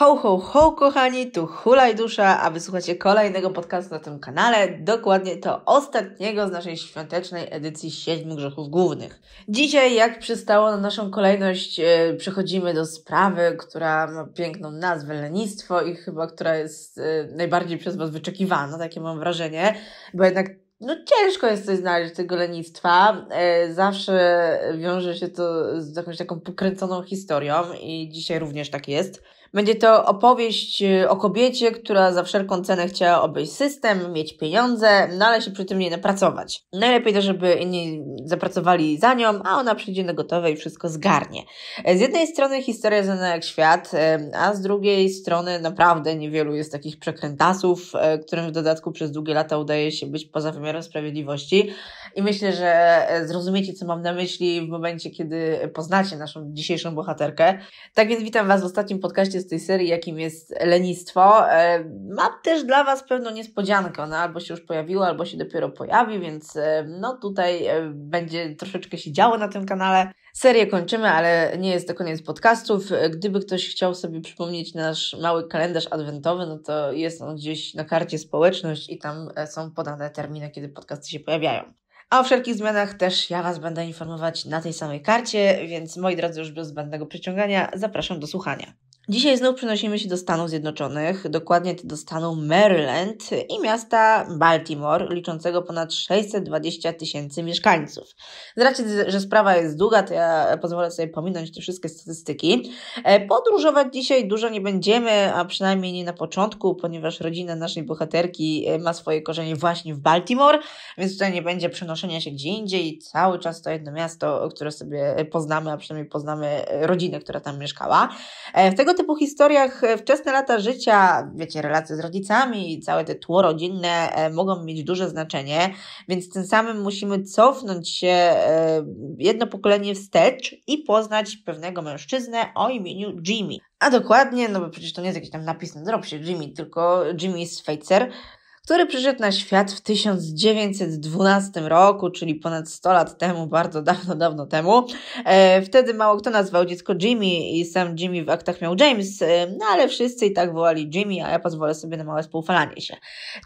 Ho, ho, ho, kochani, tu hulaj dusza, a wysłuchacie kolejnego podcastu na tym kanale, dokładnie to ostatniego z naszej świątecznej edycji Siedmiu Grzechów Głównych. Dzisiaj, jak przystało na naszą kolejność, e, przechodzimy do sprawy, która ma piękną nazwę lenistwo i chyba, która jest e, najbardziej przez Was wyczekiwana, takie mam wrażenie, bo jednak no ciężko jest coś znaleźć tego lenistwa. E, zawsze wiąże się to z jakąś taką pokręconą historią i dzisiaj również tak jest. Będzie to opowieść y, o kobiecie, która za wszelką cenę chciała obejść system, mieć pieniądze, no ale się przy tym nie napracować. Najlepiej to, żeby inni zapracowali za nią, a ona przyjdzie na gotowe i wszystko zgarnie. E, z jednej strony historia znana jak świat, e, a z drugiej strony naprawdę niewielu jest takich przekrętasów, e, którym w dodatku przez długie lata udaje się być poza wymiarem sprawiedliwości. I myślę, że zrozumiecie, co mam na myśli w momencie, kiedy poznacie naszą dzisiejszą bohaterkę. Tak więc witam Was w ostatnim podcaście z tej serii, jakim jest lenistwo. E, Mam też dla Was pewną niespodziankę. Ona albo się już pojawiła, albo się dopiero pojawi, więc e, no tutaj e, będzie troszeczkę się działo na tym kanale. Serię kończymy, ale nie jest to koniec podcastów. Gdyby ktoś chciał sobie przypomnieć nasz mały kalendarz adwentowy, no to jest on gdzieś na karcie społeczność i tam są podane terminy, kiedy podcasty się pojawiają. A o wszelkich zmianach też ja Was będę informować na tej samej karcie, więc moi drodzy, już bez zbędnego przyciągania, zapraszam do słuchania. Dzisiaj znów przenosimy się do Stanów Zjednoczonych, dokładnie do stanu Maryland i miasta Baltimore, liczącego ponad 620 tysięcy mieszkańców. Z racji, że sprawa jest długa, to ja pozwolę sobie pominąć te wszystkie statystyki. E, podróżować dzisiaj dużo nie będziemy, a przynajmniej nie na początku, ponieważ rodzina naszej bohaterki e, ma swoje korzenie właśnie w Baltimore, więc tutaj nie będzie przenoszenia się gdzie indziej. Cały czas to jedno miasto, które sobie poznamy, a przynajmniej poznamy e, rodzinę, która tam mieszkała. W tego typu historiach e, wczesne lata życia, wiecie, relacje z rodzicami i całe te tło rodzinne e, mogą mieć duże znaczenie, więc tym samym musimy cofnąć się e, jedno pokolenie wstecz i poznać pewnego mężczyznę o imieniu Jimmy. A dokładnie, no bo przecież to nie jest jakiś tam napis na drop się Jimmy, tylko Jimmy Schweitzer, który przyszedł na świat w 1912 roku, czyli ponad 100 lat temu, bardzo dawno, dawno temu. E, wtedy mało kto nazwał dziecko Jimmy i sam Jimmy w aktach miał James, e, no ale wszyscy i tak wołali Jimmy, a ja pozwolę sobie na małe spoufalanie się.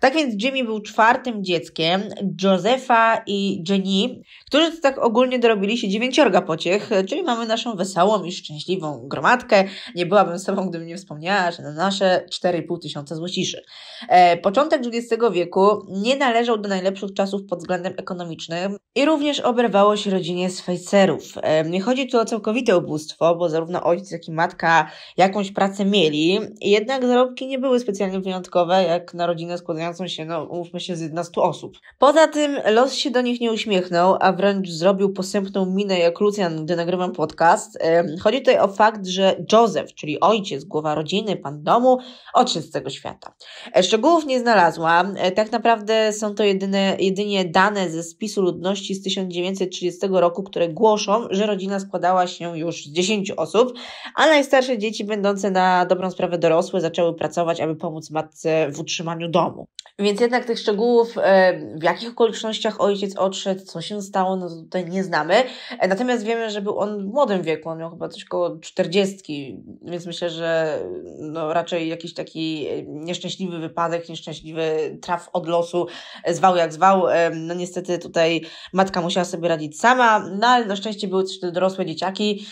Tak więc Jimmy był czwartym dzieckiem Josefa i Jenny, którzy tak ogólnie dorobili się dziewięciorga pociech, czyli mamy naszą wesołą i szczęśliwą gromadkę. Nie byłabym sobą, gdybym nie wspomniała, że na nasze 4,5 tysiąca złociszy. E, początek XX wieku nie należał do najlepszych czasów pod względem ekonomicznym i również oberwało się rodzinie Szwajcerów. Nie chodzi tu o całkowite ubóstwo, bo zarówno ojciec, jak i matka jakąś pracę mieli, jednak zarobki nie były specjalnie wyjątkowe, jak na rodzinę składającą się, no umówmy się, z 11 osób. Poza tym los się do nich nie uśmiechnął, a wręcz zrobił posępną minę jak Lucjan, gdy nagrywam podcast. Chodzi tutaj o fakt, że Joseph, czyli ojciec, głowa rodziny, pan domu, odszedł z tego świata. E, szczegółów nie znalazłam, E, tak naprawdę są to jedyne, jedynie dane ze spisu ludności z 1930 roku, które głoszą, że rodzina składała się już z 10 osób, a najstarsze dzieci będące na dobrą sprawę dorosłe zaczęły pracować, aby pomóc matce w utrzymaniu domu. Więc jednak tych szczegółów, e, w jakich okolicznościach ojciec odszedł, co się stało, no to tutaj nie znamy. E, natomiast wiemy, że był on w młodym wieku, on miał chyba coś około 40, więc myślę, że no raczej jakiś taki e, nieszczęśliwy wypadek, nieszczęśliwy traf od losu, zwał jak zwał. No niestety tutaj matka musiała sobie radzić sama, no ale na szczęście były też te dorosłe dzieciaki,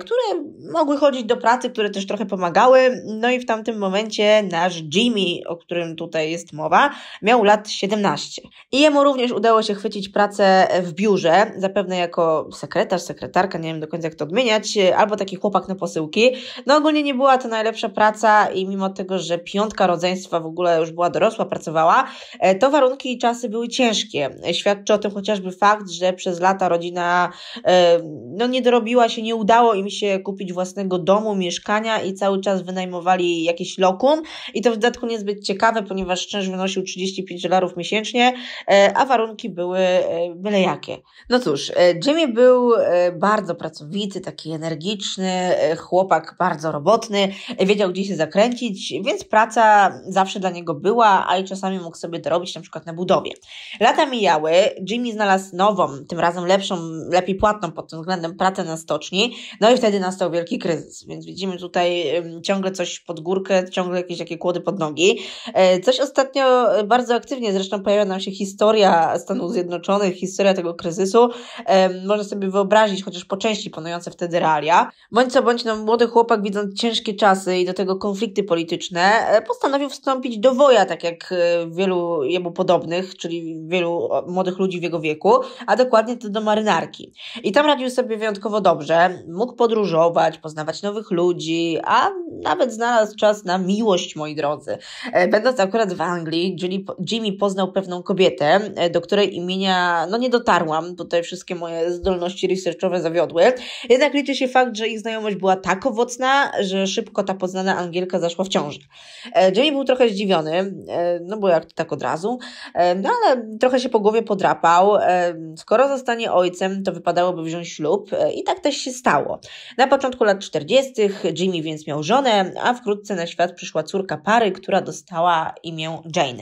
które mogły chodzić do pracy, które też trochę pomagały. No i w tamtym momencie nasz Jimmy, o którym tutaj jest mowa, miał lat 17. I jemu również udało się chwycić pracę w biurze, zapewne jako sekretarz, sekretarka, nie wiem do końca jak to odmieniać, albo taki chłopak na posyłki. No ogólnie nie była to najlepsza praca i mimo tego, że piątka rodzeństwa w ogóle już była dorosła, pracowała, e, to warunki i czasy były ciężkie. Świadczy o tym chociażby fakt, że przez lata rodzina e, no, nie dorobiła się, nie udało im się kupić własnego domu, mieszkania i cały czas wynajmowali jakieś lokum i to w dodatku niezbyt ciekawe, ponieważ czynsz wynosi przynosił 35 dolarów miesięcznie, e, a warunki były e, byle jakie. No cóż, e, Jimmy był bardzo pracowity, taki energiczny, chłopak bardzo robotny, wiedział gdzie się zakręcić, więc praca zawsze dla niego była, a i czasami mógł sobie to robić na przykład na budowie. Lata mijały, Jimmy znalazł nową, tym razem lepszą, lepiej płatną pod tym względem pracę na stoczni, no i wtedy nastał wielki kryzys, więc widzimy tutaj ciągle coś pod górkę, ciągle jakieś takie kłody pod nogi. Coś ostatnio bardzo, aktywnie zresztą pojawia nam się historia Stanów Zjednoczonych, historia tego kryzysu. E, można sobie wyobrazić chociaż po części panujące wtedy realia. Bądź co bądź, no, młody chłopak widząc ciężkie czasy i do tego konflikty polityczne, e, postanowił wstąpić do woja, tak jak e, wielu jemu podobnych, czyli wielu młodych ludzi w jego wieku, a dokładnie to do marynarki. I tam radził sobie wyjątkowo dobrze. Mógł podróżować, poznawać nowych ludzi, a nawet znalazł czas na miłość, moi drodzy. E, będąc akurat w Anglii, czyli Jimmy poznał pewną kobietę, e, do której imienia no nie dotarłam, bo wszystkie moje zdolności researchowe zawiodły. Jednak liczy się fakt, że ich znajomość była tak owocna, że szybko ta poznana Angielka zaszła w ciąży. E, Jimmy był trochę zdziwiony, e, no bo jak to tak od razu, no ale trochę się po głowie podrapał. Skoro zostanie ojcem, to wypadałoby wziąć ślub i tak też się stało. Na początku lat 40. Jimmy więc miał żonę, a wkrótce na świat przyszła córka pary, która dostała imię Jane.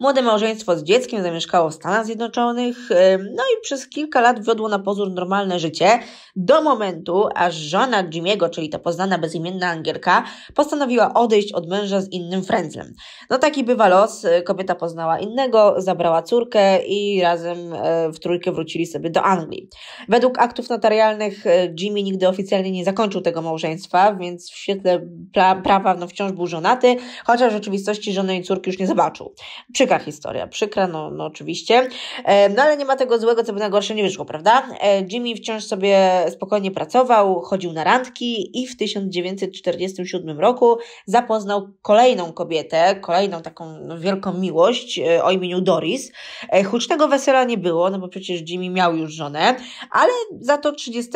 Młode małżeństwo z dzieckiem zamieszkało w Stanach Zjednoczonych, no i przez kilka lat wiodło na pozór normalne życie, do momentu, aż żona Jimiego, czyli ta poznana bezimienna Angielka, postanowiła odejść od męża z innym frędzlem. No taki bywa los, e, kobieta poznała innego, zabrała córkę i razem e, w trójkę wrócili sobie do Anglii. Według aktów notarialnych e, Jimmy nigdy oficjalnie nie zakończył tego małżeństwa, więc w świetle pra prawa no, wciąż był żonaty, chociaż w rzeczywistości żony i córki już nie zobaczył przykra historia, przykra, no, no oczywiście, e, no ale nie ma tego złego, co by na gorsze nie wyszło, prawda? E, Jimmy wciąż sobie spokojnie pracował, chodził na randki i w 1947 roku zapoznał kolejną kobietę, kolejną taką no, wielką miłość e, o imieniu Doris. Hucznego wesela nie było, no bo przecież Jimmy miał już żonę, ale za to 30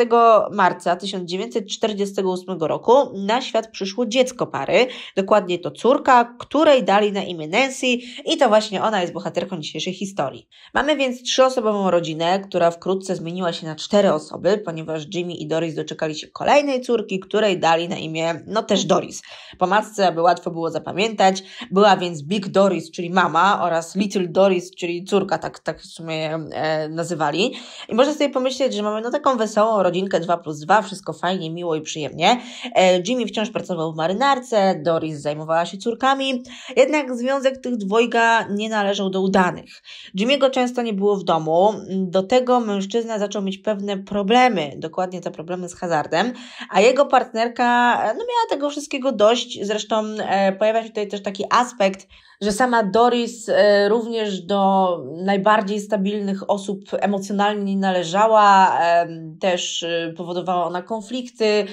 marca 1948 roku na świat przyszło dziecko pary, dokładnie to córka, której dali na imię Nancy i to właśnie właśnie ona jest bohaterką dzisiejszej historii. Mamy więc trzyosobową rodzinę, która wkrótce zmieniła się na cztery osoby, ponieważ Jimmy i Doris doczekali się kolejnej córki, której dali na imię, no też Doris. Po matce, aby łatwo było zapamiętać, była więc Big Doris, czyli mama, oraz Little Doris, czyli córka, tak, tak w sumie e, nazywali. I można sobie pomyśleć, że mamy no taką wesołą rodzinkę 2 plus 2, wszystko fajnie, miło i przyjemnie. E, Jimmy wciąż pracował w marynarce, Doris zajmowała się córkami, jednak związek tych dwojga nie należał do udanych. Jimmy'ego często nie było w domu, do tego mężczyzna zaczął mieć pewne problemy, dokładnie te problemy z hazardem, a jego partnerka no, miała tego wszystkiego dość, zresztą e, pojawia się tutaj też taki aspekt, że sama Doris e, również do najbardziej stabilnych osób emocjonalnie należała, e, też e, powodowała ona konflikty,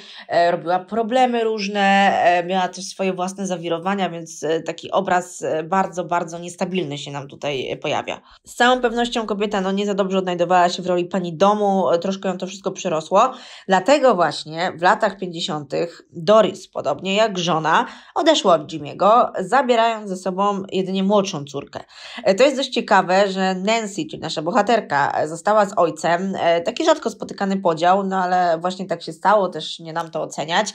robiła problemy różne, miała też swoje własne zawirowania, więc taki obraz bardzo, bardzo niestabilny się nam tutaj pojawia. Z całą pewnością kobieta no, nie za dobrze odnajdowała się w roli pani domu, troszkę ją to wszystko przerosło, dlatego właśnie w latach 50. Doris, podobnie jak żona, odeszła od Jimiego, zabierając ze sobą jedynie młodszą córkę. E, to jest dość ciekawe, że Nancy, czyli nasza bohaterka, e, została z ojcem. E, taki rzadko spotykany podział, no ale właśnie tak się stało, też nie nam to oceniać.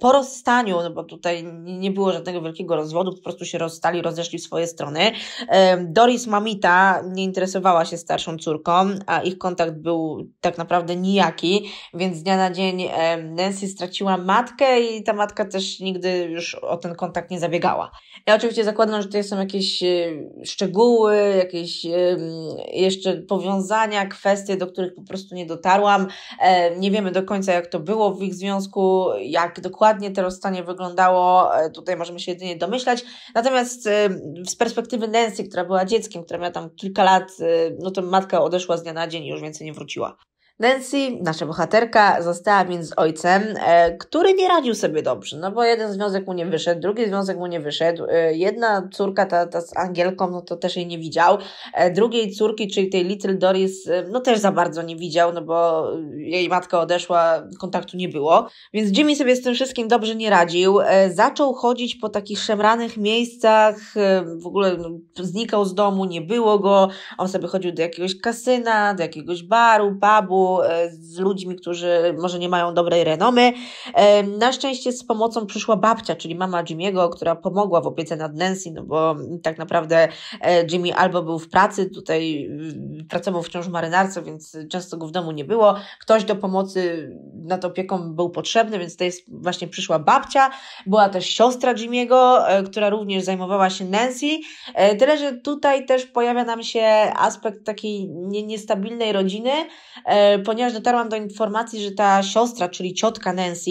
Po rozstaniu, no bo tutaj nie było żadnego wielkiego rozwodu, po prostu się rozstali, rozeszli w swoje strony. Doris Mamita nie interesowała się starszą córką, a ich kontakt był tak naprawdę nijaki, więc z dnia na dzień Nancy straciła matkę i ta matka też nigdy już o ten kontakt nie zabiegała. Ja oczywiście zakładam, zewnątrz tutaj są jakieś e, szczegóły, jakieś e, jeszcze powiązania, kwestie, do których po prostu nie dotarłam. E, nie wiemy do końca, jak to było w ich związku, jak dokładnie to rozstanie wyglądało. Tutaj możemy się jedynie domyślać. Natomiast z perspektywy Nancy, która była dzieckiem, która miała tam kilka lat, no to matka odeszła z dnia na dzień i już więcej nie wróciła. Nancy, nasza bohaterka, została więc ojcem, e, który nie radził sobie dobrze, no bo jeden związek mu nie wyszedł, drugi związek mu nie wyszedł, e, jedna córka, ta, ta z Angielką, no to też jej nie widział, e, drugiej córki, czyli tej Little Doris, no też za bardzo nie widział, no bo jej matka odeszła, kontaktu nie było, więc Jimmy sobie z tym wszystkim dobrze nie radził, zaczął chodzić po takich szemranych miejscach, w ogóle no, znikał z domu, nie było go, on sobie chodził do jakiegoś kasyna, do jakiegoś baru, babu. E, z ludźmi, którzy może nie mają dobrej renomy. E, na szczęście z pomocą przyszła babcia, czyli mama Jimmy'ego, która pomogła w opiece nad Nancy, no bo tak naprawdę e, Jimmy albo był w pracy, tutaj mm, pracował wciąż w marynarce, więc często go w domu nie było. Ktoś do pomocy nad opieką był potrzebny, więc tutaj właśnie przyszła babcia. Była też siostra Jimmy'ego, która również zajmowała się Nancy. Tyle, że tutaj też pojawia nam się aspekt takiej niestabilnej rodziny, ponieważ dotarłam do informacji, że ta siostra, czyli ciotka Nancy,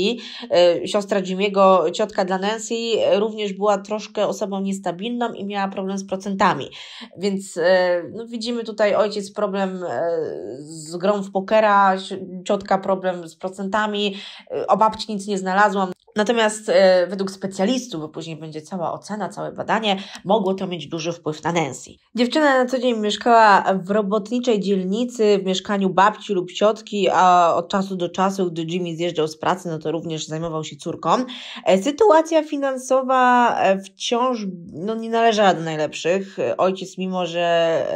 e, siostra Jimiego, ciotka dla Nancy, e, również była troszkę osobą niestabilną i miała problem z procentami. Więc e, no, widzimy tutaj ojciec problem z grą w pokera, ciotka problem z procentami, o babci nic nie znalazłam. Natomiast e, według specjalistów, bo później będzie cała ocena, całe badanie, mogło to mieć duży wpływ na Nancy. Dziewczyna na co dzień mieszkała w robotniczej dzielnicy, w mieszkaniu babci lub ciotki, a od czasu do czasu, gdy Jimmy zjeżdżał z pracy, no to również zajmował się córką. E, sytuacja finansowa e, wciąż no, nie należała do najlepszych. Ojciec, mimo że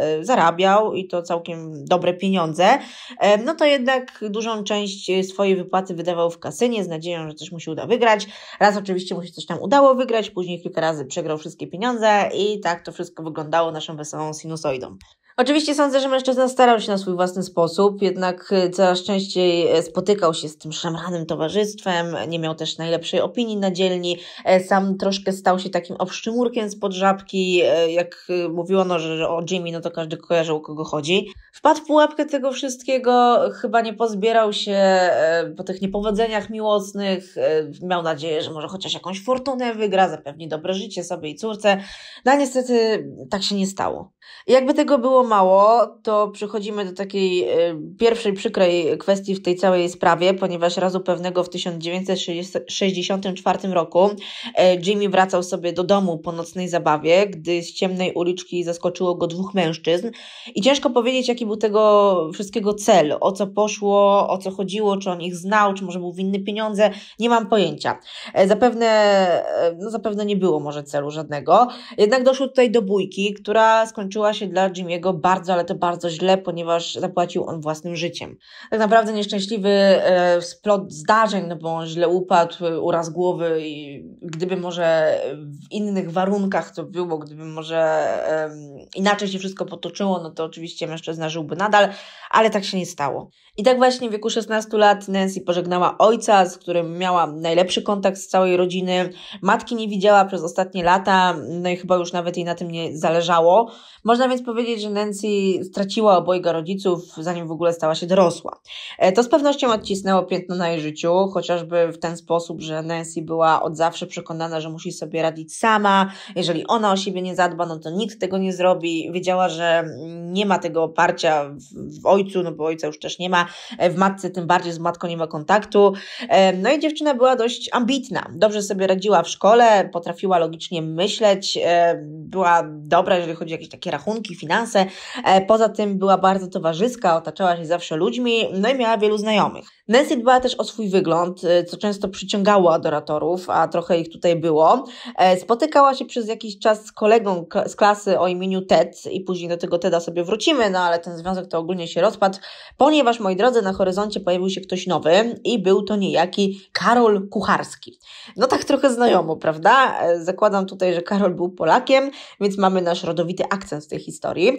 e, zarabiał i to całkiem dobre pieniądze, e, no to jednak dużą część e, swojej wypłaty wydawał w kasynie z nadzieją, że coś mu się uda wygrać wygrać. Raz oczywiście mu się coś tam udało wygrać, później kilka razy przegrał wszystkie pieniądze i tak to wszystko wyglądało naszą wesołą sinusoidą. Oczywiście sądzę, że mężczyzna starał się na swój własny sposób, jednak e, coraz częściej e, spotykał się z tym szemranym towarzystwem, nie miał też najlepszej opinii na dzielni, e, sam troszkę stał się takim obszczymurkiem spod żabki, jak mówiono, że o Jimmy, no to każdy kojarzył, o kogo chodzi. Wpadł w pułapkę tego wszystkiego, chyba nie pozbierał się po tych niepowodzeniach miłosnych, miał nadzieję, że może chociaż jakąś fortunę wygra, zapewni dobre życie sobie i córce, no niestety tak się nie stało. Jakby tego było mało, to przechodzimy do takiej y, pierwszej przykrej kwestii w tej całej sprawie, ponieważ razu pewnego w 1964 roku e, Jimmy wracał sobie do domu po nocnej zabawie, gdy z ciemnej uliczki zaskoczyło go dwóch mężczyzn i ciężko powiedzieć, jaki był tego wszystkiego cel, o co poszło, o co chodziło, czy on ich znał, czy może był winny pieniądze, nie mam pojęcia. E, zapewne, e, no zapewne nie było może celu żadnego, jednak doszło tutaj do bójki, która skończyła się dla Jimmy'ego bardzo, ale to bardzo źle, ponieważ zapłacił on własnym życiem. Tak naprawdę nieszczęśliwy e, splot zdarzeń, no bo on źle upadł, e, uraz głowy i gdyby może w innych warunkach to było, gdyby może inaczej się wszystko potoczyło, no to oczywiście mężczyzna żyłby nadal, ale tak się nie stało. I tak właśnie w wieku 16 lat Nancy pożegnała ojca, z którym miała najlepszy kontakt z całej rodziny. Matki nie widziała przez ostatnie lata, no i chyba już nawet jej na tym nie zależało. Można więc powiedzieć, że Nancy straciła obojga rodziców, zanim w ogóle stała się dorosła. E, to z pewnością odcisnęło piętno na jej życiu, chociażby w ten sposób, że Nancy była od zawsze przekonana, że musi sobie radzić sama. Jeżeli ona o siebie nie zadba, no to nikt tego nie zrobi. Wiedziała, że nie ma tego oparcia w, w ojcu, no bo ojca już też nie ma E, w matce tym bardziej z matką nie ma kontaktu. E, no i dziewczyna była dość ambitna, dobrze sobie radziła w szkole, potrafiła logicznie myśleć, e, była dobra, jeżeli chodzi o jakieś takie rachunki, finanse. Poza tym była bardzo towarzyska, otaczała się zawsze ludźmi, no i miała wielu znajomych. Nancy dbała też o swój wygląd, e, co często przyciągało adoratorów, a trochę ich tutaj było. E, spotykała się przez jakiś czas z kolegą z klasy o imieniu Ted i później do tego Teda sobie wrócimy, no ale ten związek to ogólnie się rozpadł, ponieważ, moi drodzy, na horyzoncie pojawił się ktoś nowy i był to niejaki Karol Kucharski. No tak trochę znajomo, prawda? E, zakładam tutaj, że Karol był Polakiem, więc mamy nasz rodowity akcent w tej historii.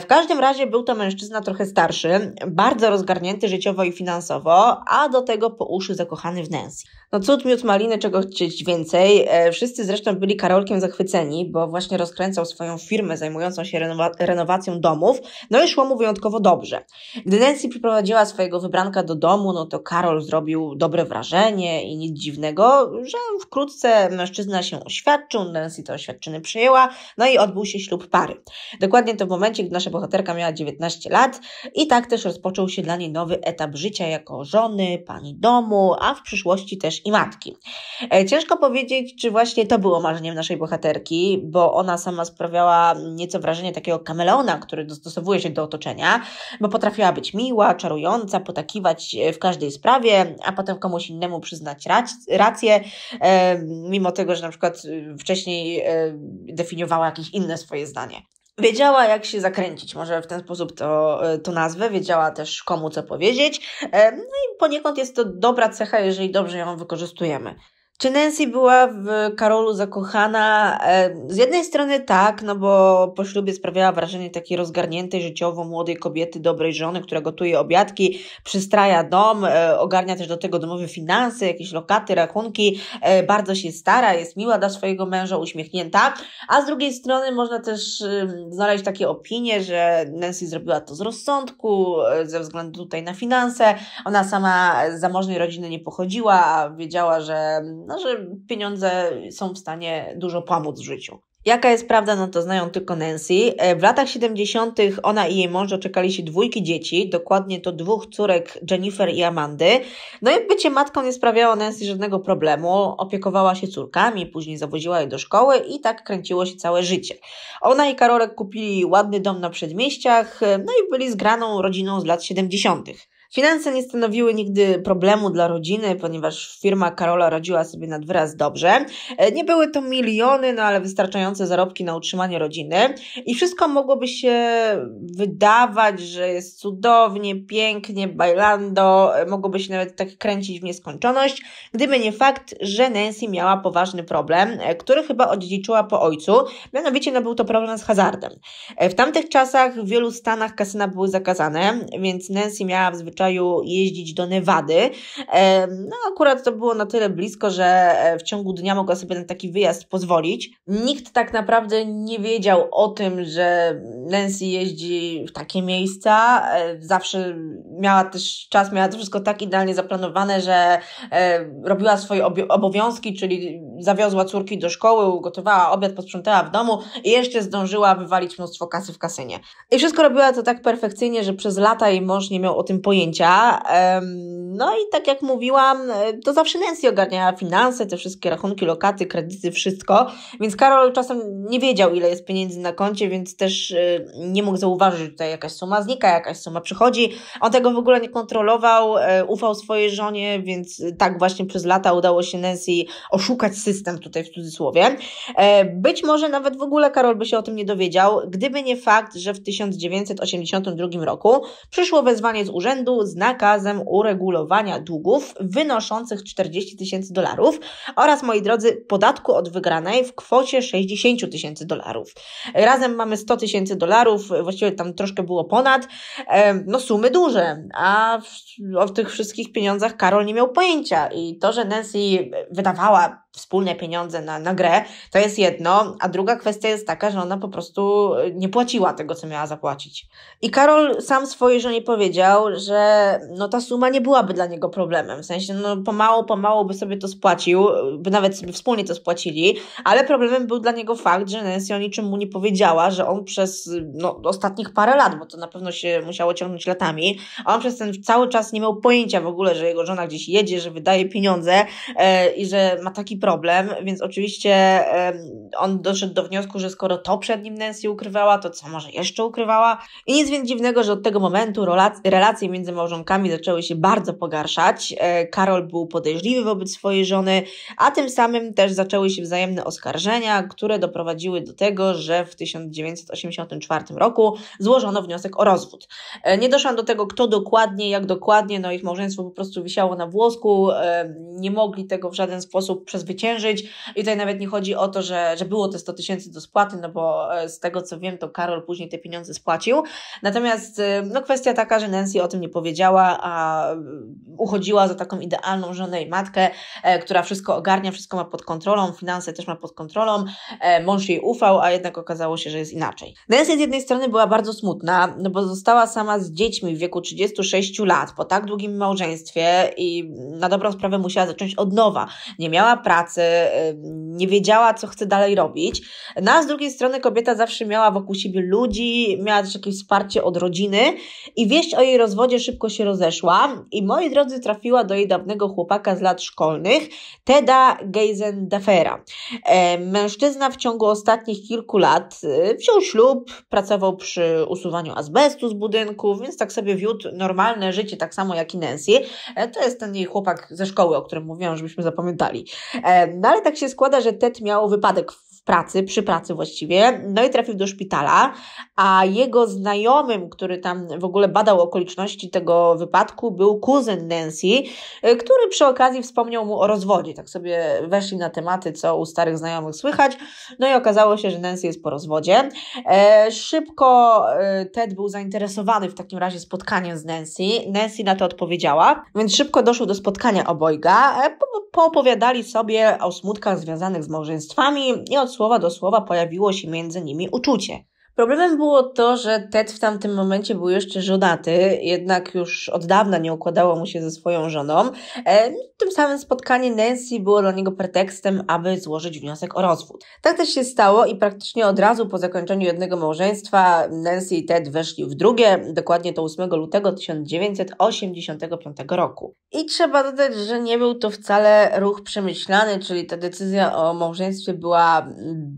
W każdym razie był to mężczyzna trochę starszy, bardzo rozgarnięty życiowo i finansowo, a do tego po uszy zakochany w Nancy. No cud, miód, maliny, czego chcieć więcej. E, wszyscy zresztą byli Karolkiem zachwyceni, bo właśnie rozkręcał swoją firmę zajmującą się renowa renowacją domów, no i szło mu wyjątkowo dobrze. Gdy Nancy przyprowadziła swojego wybranka do domu, no to Karol zrobił dobre wrażenie i nic dziwnego, że wkrótce mężczyzna się oświadczył, Nancy te oświadczyny przyjęła, no i odbył się ślub pary. Dokładnie to w momencie, gdy nasza bohaterka miała 19 lat i tak też rozpoczął się dla niej nowy etap życia jako żony, pani domu, a w przyszłości też i matki. E, ciężko powiedzieć, czy właśnie to było marzeniem naszej bohaterki, bo ona sama sprawiała nieco wrażenie takiego kameleona, który dostosowuje się do otoczenia, bo potrafiła być miła, czarująca, potakiwać e, w każdej sprawie, a potem komuś innemu przyznać rację, e, mimo tego, że na przykład wcześniej definiowała jakieś inne swoje zdanie. Wiedziała, jak się zakręcić, może w ten sposób to, e, to nazwę, wiedziała też komu co powiedzieć. E, no i poniekąd jest to dobra cecha, jeżeli dobrze ją wykorzystujemy. Czy Nancy była w Karolu zakochana? E, z jednej strony tak, no bo po ślubie sprawiała wrażenie takiej rozgarniętej życiowo młodej kobiety, dobrej żony, która gotuje obiadki, przystraja dom, e, ogarnia też do tego domowe finanse, jakieś lokaty, rachunki, e, bardzo się stara, jest miła dla swojego męża, uśmiechnięta. A z drugiej strony można też znaleźć takie opinie, że Nancy zrobiła to z rozsądku, ze względu tutaj na finanse. Ona sama z zamożnej rodziny nie pochodziła, a wiedziała, że no, że pieniądze są w stanie dużo pomóc w życiu. Jaka jest prawda, no to znają tylko Nancy. E, w latach 70. ona i jej mąż doczekali się dwójki dzieci, dokładnie to dwóch córek Jennifer i Amandy. No i bycie matką nie sprawiało Nancy żadnego problemu. Opiekowała się córkami, później zawoziła je do szkoły i tak kręciło się całe życie. Ona i Karolek kupili ładny dom na przedmieściach, e, no i byli zgraną rodziną z lat 70. Finanse nie stanowiły nigdy problemu dla rodziny, ponieważ firma Karola radziła sobie nad wyraz dobrze. E, nie były to miliony, no ale wystarczające zarobki na utrzymanie rodziny i wszystko mogłoby się wydawać, że jest cudownie, pięknie, bailando, e, mogłoby się nawet tak kręcić w nieskończoność, gdyby nie fakt, że Nancy miała poważny problem, e, który chyba odziedziczyła po ojcu, mianowicie no, był to problem z hazardem. W tamtych czasach w wielu stanach kasyna były zakazane, więc Nancy miała w zwyczaju jeździć do Nevady. No akurat to było na tyle blisko, że e, w ciągu dnia mogła sobie na taki wyjazd pozwolić. Nikt tak naprawdę nie wiedział o tym, że Nancy jeździ w takie miejsca. E, zawsze miała też czas, miała to wszystko tak idealnie zaplanowane, że e, robiła swoje obowiązki, czyli zawiozła córki do szkoły, ugotowała obiad, posprzątała w domu i jeszcze zdążyła wywalić mnóstwo kasy w kasynie. I wszystko robiła to tak perfekcyjnie, że przez lata jej mąż nie miał o tym pojęcia no i tak jak mówiłam, e, to zawsze Nancy ogarniała finanse, te wszystkie rachunki, lokaty, kredyty, wszystko, więc Karol czasem nie wiedział, ile jest pieniędzy na koncie, więc też e, nie mógł zauważyć, że tutaj jakaś suma znika, jakaś suma przychodzi. On tego w ogóle nie kontrolował, e, ufał swojej żonie, więc tak właśnie przez lata udało się Nancy oszukać system tutaj w cudzysłowie. Być może nawet w ogóle Karol by się o tym nie dowiedział, gdyby nie fakt, że w 1982 roku przyszło wezwanie z urzędu, z nakazem uregulowania długów wynoszących 40 tysięcy dolarów oraz, moi drodzy, podatku od wygranej w kwocie 60 tysięcy dolarów. Razem mamy 100 tysięcy dolarów, właściwie tam troszkę było ponad, no sumy duże, a o tych wszystkich pieniądzach Karol nie miał pojęcia i to, że Nancy wydawała wspólne pieniądze na, na grę, to jest jedno, a druga kwestia jest taka, że ona po prostu y, nie płaciła tego, co miała zapłacić. I Karol sam swojej żonie powiedział, że no ta suma nie byłaby dla niego problemem, w sensie no pomału, pomału by sobie to spłacił, y, by nawet sobie wspólnie to spłacili, ale problemem był dla niego fakt, że Nancy o niczym mu nie powiedziała, że on przez no, ostatnich parę lat, bo to na pewno się musiało ciągnąć latami, a on przez ten cały czas nie miał pojęcia w ogóle, że jego żona gdzieś jedzie, że wydaje pieniądze e, i że ma taki problem, więc oczywiście on doszedł do wniosku, że skoro to przed nim Nancy ukrywała, to co może jeszcze ukrywała? I nic więc dziwnego, że od tego momentu relacje między małżonkami zaczęły się bardzo pogarszać. E, Karol był podejrzliwy wobec swojej żony, a tym samym też zaczęły się wzajemne oskarżenia, które doprowadziły do tego, że w 1984 roku złożono wniosek o rozwód. E, nie doszłam do tego, kto dokładnie, jak dokładnie, no ich małżeństwo po prostu wisiało na włosku, e, nie mogli tego w żaden sposób przezwyciężyć i tutaj nawet nie chodzi o to, że, że było te 100 tysięcy do spłaty, no bo e, z tego co wiem, to Karol później te pieniądze spłacił. Natomiast e, no, kwestia taka, że Nancy o tym nie powiedziała, a e, uchodziła za taką idealną żonę i matkę, która wszystko ogarnia, wszystko ma pod kontrolą, finanse też ma pod kontrolą, mąż jej ufał, a jednak okazało się, że jest inaczej. Nancy z jednej strony była bardzo smutna, no bo została sama z dziećmi w wieku 36 lat, po tak długim małżeństwie i na dobrą sprawę musiała zacząć od nowa. Nie miała pracy, pracy, nie wiedziała, co chce dalej robić. No a z drugiej strony kobieta zawsze miała wokół siebie ludzi, miała też jakieś wsparcie od rodziny i wieść o jej rozwodzie szybko się rozeszła i moi drodzy trafiła do jej dawnego chłopaka z lat szkolnych, Teda Geisendafera. E, mężczyzna w ciągu ostatnich kilku lat y, wziął ślub, pracował przy usuwaniu azbestu z budynku, więc tak sobie wiódł normalne życie, tak samo jak i Nancy. E, to jest ten jej chłopak ze szkoły, o którym mówiłam, żebyśmy zapamiętali. E, E, no ale tak się składa, że Ted miał wypadek pracy, przy pracy właściwie, no i trafił do szpitala, a jego znajomym, który tam w ogóle badał okoliczności tego wypadku, był kuzyn Nancy, który przy okazji wspomniał mu o rozwodzie. Tak sobie weszli na tematy, co u starych znajomych słychać, no i okazało się, że Nancy jest po rozwodzie. E, szybko e, Ted był zainteresowany w takim razie spotkaniem z Nancy. Nancy na to odpowiedziała, więc szybko doszło do spotkania obojga. E, poopowiadali sobie o smutkach związanych z małżeństwami i od słowa do słowa pojawiło się między nimi uczucie. Problemem było to, że Ted w tamtym momencie był jeszcze żonaty, jednak już od dawna nie układało mu się ze swoją żoną. E, tym samym spotkanie Nancy było dla niego pretekstem, aby złożyć wniosek o rozwód. Tak też się stało i praktycznie od razu po zakończeniu jednego małżeństwa Nancy i Ted weszli w drugie, dokładnie to 8 lutego 1985 roku. I trzeba dodać, że nie był to wcale ruch przemyślany, czyli ta decyzja o małżeństwie była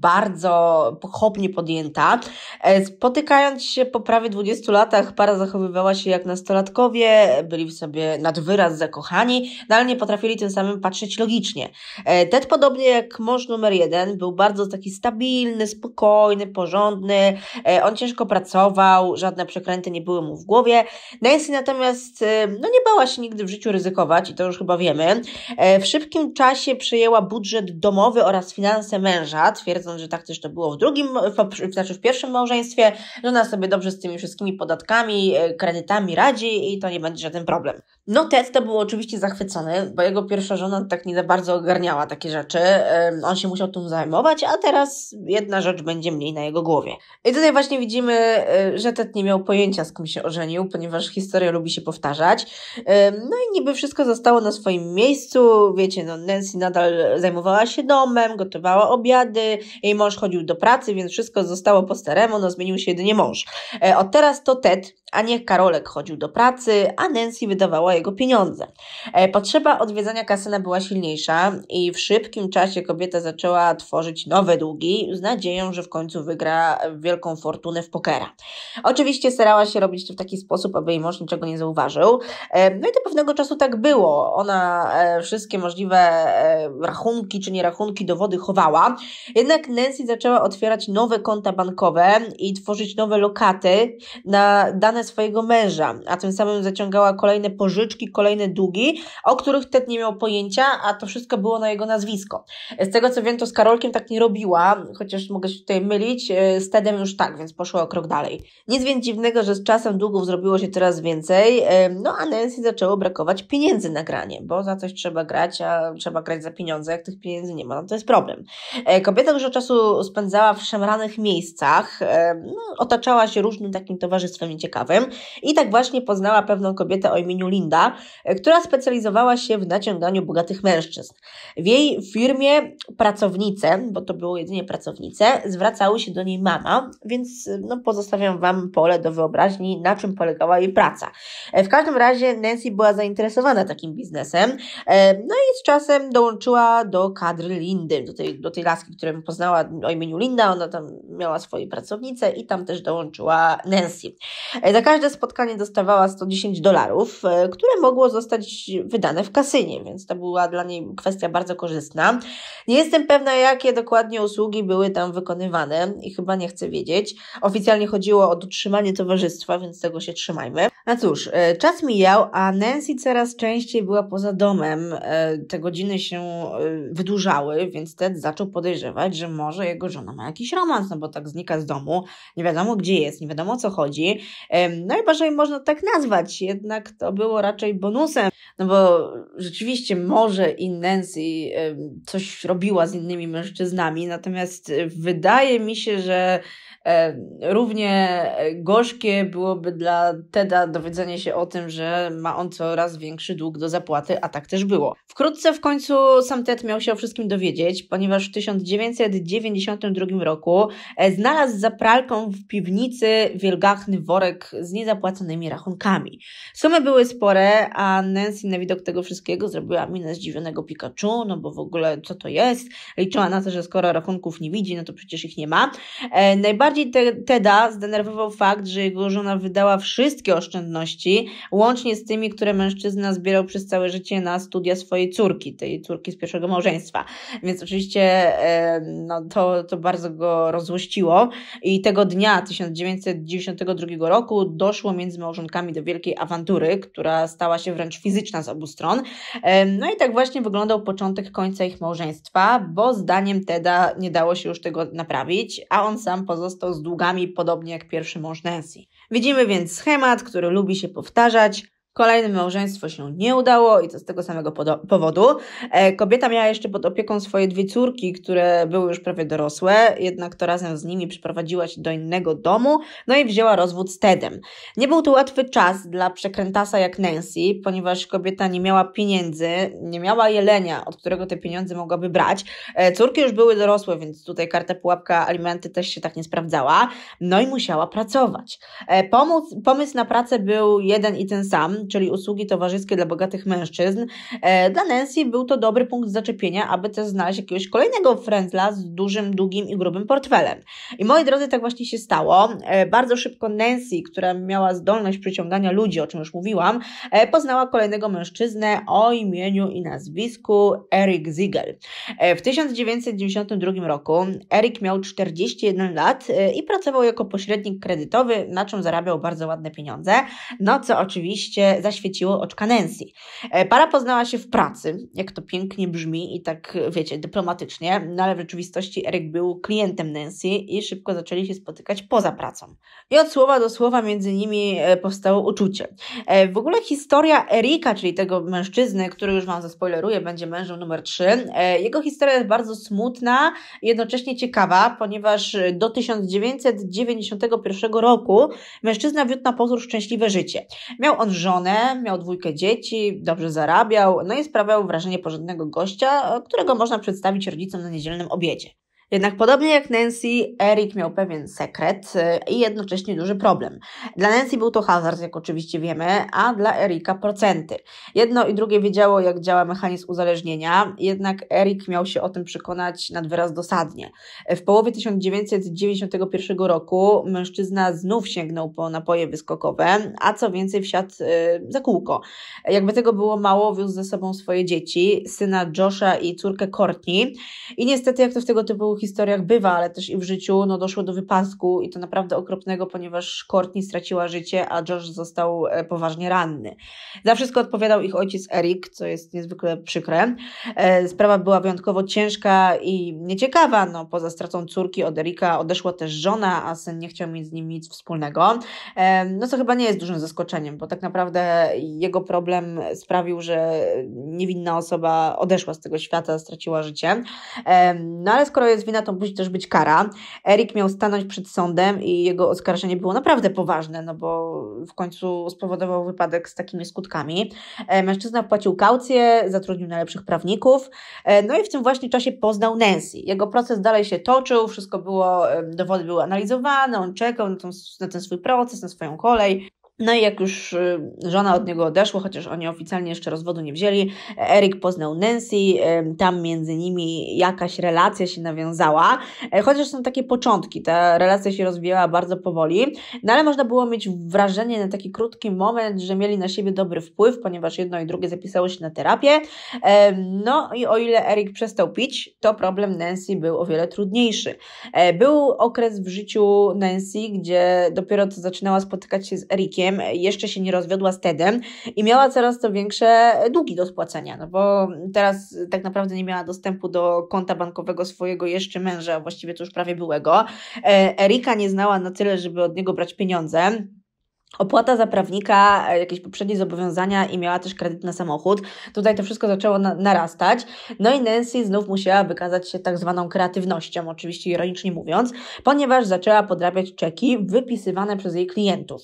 bardzo pochopnie podjęta. E, spotykając się po prawie 20 latach, para zachowywała się jak nastolatkowie, byli w sobie nad wyraz zakochani, no ale nie potrafili tym samym patrzeć logicznie. E, Ted, podobnie jak mąż numer jeden, był bardzo taki stabilny, spokojny, porządny. E, on ciężko pracował, żadne przekręty nie były mu w głowie. Nancy natomiast no, nie bała się nigdy w życiu ryzykować i to już chyba wiemy. W szybkim czasie przejęła budżet domowy oraz finanse męża, twierdząc, że tak też to było w drugim, w, znaczy w pierwszym małżeństwie, żona sobie dobrze z tymi wszystkimi podatkami, e, kredytami radzi i to nie będzie żaden problem. No Ted to był oczywiście zachwycony, bo jego pierwsza żona tak nie za bardzo ogarniała takie rzeczy. On się musiał tym zajmować, a teraz jedna rzecz będzie mniej na jego głowie. I tutaj właśnie widzimy, e, że Ted nie miał pojęcia z kim się ożenił, ponieważ historia lubi się powtarzać. No i niby wszystko zostało na swoim miejscu. Wiecie, no Nancy nadal zajmowała się domem, gotowała obiady, jej mąż chodził do pracy, więc wszystko zostało po staremu, no zmienił się jedynie mąż. E, od teraz to Ted, a nie Karolek chodził do pracy, a Nancy wydawała jego pieniądze. E, potrzeba odwiedzania kasyna była silniejsza i w szybkim czasie kobieta zaczęła tworzyć nowe długi z nadzieją, że w końcu wygra wielką fortunę w pokera. Oczywiście starała się robić to w taki sposób, aby jej mąż niczego nie zauważył. E, no i do pewnego czasu tak było. Ona e, wszystkie możliwe rachunki czy nierachunki, dowody chowała. Jednak Nancy zaczęła otwierać nowe konta bankowe i tworzyć nowe lokaty na dane swojego męża, a tym samym zaciągała kolejne pożyczki pożyczki kolejne długi, o których Ted nie miał pojęcia, a to wszystko było na jego nazwisko. Z tego co wiem, to z Karolkiem tak nie robiła, chociaż mogę się tutaj mylić, e, z Tedem już tak, więc poszło o krok dalej. Nic więc dziwnego, że z czasem długów zrobiło się coraz więcej, e, no a Nancy zaczęło brakować pieniędzy na granie, bo za coś trzeba grać, a trzeba grać za pieniądze, jak tych pieniędzy nie ma, no to jest problem. E, kobieta dużo czasu spędzała w szemranych miejscach, no, otaczała się różnym takim towarzystwem nieciekawym i tak właśnie poznała pewną kobietę o imieniu Linda, E, która specjalizowała się w naciąganiu bogatych mężczyzn. W jej firmie pracownice, bo to były jedynie pracownice, zwracały się do niej mama, więc e, no, pozostawiam Wam pole do wyobraźni, na czym polegała jej praca. E, w każdym razie Nancy była zainteresowana takim biznesem, no i z czasem dołączyła do kadry Lindy, do tej, do tej laski, którą poznała o imieniu Linda, ona tam miała swoje pracownice i tam też dołączyła Nancy. Za każde spotkanie dostawała 110 dolarów, które mogło zostać wydane w kasynie, więc to była dla niej kwestia bardzo korzystna. Nie jestem pewna, jakie dokładnie usługi były tam wykonywane i chyba nie chcę wiedzieć. Oficjalnie chodziło o utrzymanie towarzystwa, więc tego się trzymajmy. A cóż, e, czas mijał, a Nancy coraz częściej była poza domem. E, te godziny się e, wydłużały, więc Ted zaczął podejrzewać, że może jego żona ma jakiś romans, no bo tak znika z domu, nie wiadomo gdzie jest, nie wiadomo o co chodzi. No i może można tak nazwać, jednak to było raczej bonusem, no bo rzeczywiście może i Nancy coś robiła z innymi mężczyznami, natomiast wydaje mi się, że E, równie e, gorzkie byłoby dla Teda dowiedzenie się o tym, że ma on coraz większy dług do zapłaty, a tak też było. Wkrótce w końcu sam Ted miał się o wszystkim dowiedzieć, ponieważ w 1992 roku e, znalazł za pralką w piwnicy wielgachny worek z niezapłaconymi rachunkami. Sumy były spore, a Nancy na widok tego wszystkiego zrobiła minę zdziwionego Pikachu, no bo w ogóle co to jest? Liczyła na to, że skoro rachunków nie widzi, no to przecież ich nie ma. najbardziej Bardziej Teda zdenerwował fakt, że jego żona wydała wszystkie oszczędności, łącznie z tymi, które mężczyzna zbierał przez całe życie na studia swojej córki, tej córki z pierwszego małżeństwa. Więc oczywiście e, no, to, to bardzo go rozłościło i tego dnia 1992 roku doszło między małżonkami do wielkiej awantury, która stała się wręcz fizyczna z obu stron. E, no i tak właśnie wyglądał początek końca ich małżeństwa, bo zdaniem Teda nie dało się już tego naprawić, a on sam pozostał z długami, podobnie jak pierwszy mąż Nancy. Widzimy więc schemat, który lubi się powtarzać, Kolejne małżeństwo się nie udało i to z tego samego powodu. E, kobieta miała jeszcze pod opieką swoje dwie córki, które były już prawie dorosłe, jednak to razem z nimi przeprowadziła się do innego domu, no i wzięła rozwód z Tedem. Nie był to łatwy czas dla przekrętasa jak Nancy, ponieważ kobieta nie miała pieniędzy, nie miała jelenia, od którego te pieniądze mogłaby brać. E, córki już były dorosłe, więc tutaj karta pułapka alimenty też się tak nie sprawdzała, no i musiała pracować. E, pomóc, pomysł na pracę był jeden i ten sam, czyli usługi towarzyskie dla bogatych mężczyzn. E, dla Nancy był to dobry punkt zaczepienia, aby też znaleźć jakiegoś kolejnego frędzla z dużym, długim i grubym portfelem. I moi drodzy, tak właśnie się stało. E, bardzo szybko Nancy, która miała zdolność przyciągania ludzi, o czym już mówiłam, e, poznała kolejnego mężczyznę o imieniu i nazwisku Eric Ziegel. W 1992 roku Eric miał 41 lat i pracował jako pośrednik kredytowy, na czym zarabiał bardzo ładne pieniądze, no co oczywiście zaświeciło oczka Nancy. E, para poznała się w pracy, jak to pięknie brzmi i tak, wiecie, dyplomatycznie, no ale w rzeczywistości Eryk był klientem Nancy i szybko zaczęli się spotykać poza pracą. I od słowa do słowa między nimi e, powstało uczucie. E, w ogóle historia Erika, czyli tego mężczyzny, który już Wam zaspoileruję, będzie mężem numer 3, jego historia jest bardzo smutna, jednocześnie ciekawa, ponieważ do 1991 roku mężczyzna wiódł na pozór szczęśliwe życie. Miał on żonę, żonę, miał dwójkę dzieci, dobrze zarabiał, no i sprawiał wrażenie porządnego gościa, e, którego można przedstawić rodzicom na niedzielnym obiedzie. Jednak podobnie jak Nancy, Eric miał pewien sekret y, i jednocześnie duży problem. Dla Nancy był to hazard, jak oczywiście wiemy, a dla Erika procenty. Jedno i drugie wiedziało, jak działa mechanizm uzależnienia, jednak Erik miał się o tym przekonać nad wyraz dosadnie. W połowie 1991 roku mężczyzna znów sięgnął po napoje wyskokowe, a co więcej wsiadł y, za kółko. Jakby tego było mało, wiózł ze sobą swoje dzieci, syna Josha i córkę Courtney i niestety, jak to w tego typu historiach bywa, ale też i w życiu, no doszło do wypadku i to naprawdę okropnego, ponieważ Courtney straciła życie, a Josh został e, poważnie ranny. Za wszystko odpowiadał ich ojciec Eric, co jest niezwykle przykre. E, sprawa była wyjątkowo ciężka i nieciekawa, no poza stracą córki od Erika odeszła też żona, a syn nie chciał mieć z nim nic wspólnego. E, no co chyba nie jest dużym zaskoczeniem, bo tak naprawdę jego problem sprawił, że niewinna osoba odeszła z tego świata, straciła życie. No ale skoro jest na to musi też być kara. Erik miał stanąć przed sądem i jego oskarżenie było naprawdę poważne, no bo w końcu spowodował wypadek z takimi skutkami. E, mężczyzna płacił kaucję, zatrudnił najlepszych prawników, e, no i w tym właśnie czasie poznał Nancy. Jego proces dalej się toczył, wszystko było, dowody były analizowane, on czekał na ten, na ten swój proces, na swoją kolej. No i jak już y, żona od niego odeszła, chociaż oni oficjalnie jeszcze rozwodu nie wzięli, Erik poznał Nancy, y, tam między nimi jakaś relacja się nawiązała, y, chociaż są takie początki, ta relacja się rozwijała bardzo powoli, no ale można było mieć wrażenie na taki krótki moment, że mieli na siebie dobry wpływ, ponieważ jedno i drugie zapisało się na terapię, no i o ile Erik przestał pić, to problem Nancy był o wiele trudniejszy. E, był okres w życiu Nancy, gdzie dopiero co zaczynała spotykać się z Erikiem, zdaniem jeszcze się nie rozwiodła z Tedem i miała coraz to większe e, długi do spłacania, no bo teraz e, tak naprawdę nie miała dostępu do konta bankowego swojego jeszcze męża, właściwie to już prawie byłego. E, Erika nie znała na tyle, żeby od niego brać pieniądze opłata za prawnika, e, jakieś poprzednie zobowiązania i miała też kredyt na samochód. Tutaj to wszystko zaczęło na, narastać. No i Nancy znów musiała wykazać się tak zwaną kreatywnością, oczywiście ironicznie mówiąc, ponieważ zaczęła podrabiać czeki wypisywane przez jej klientów.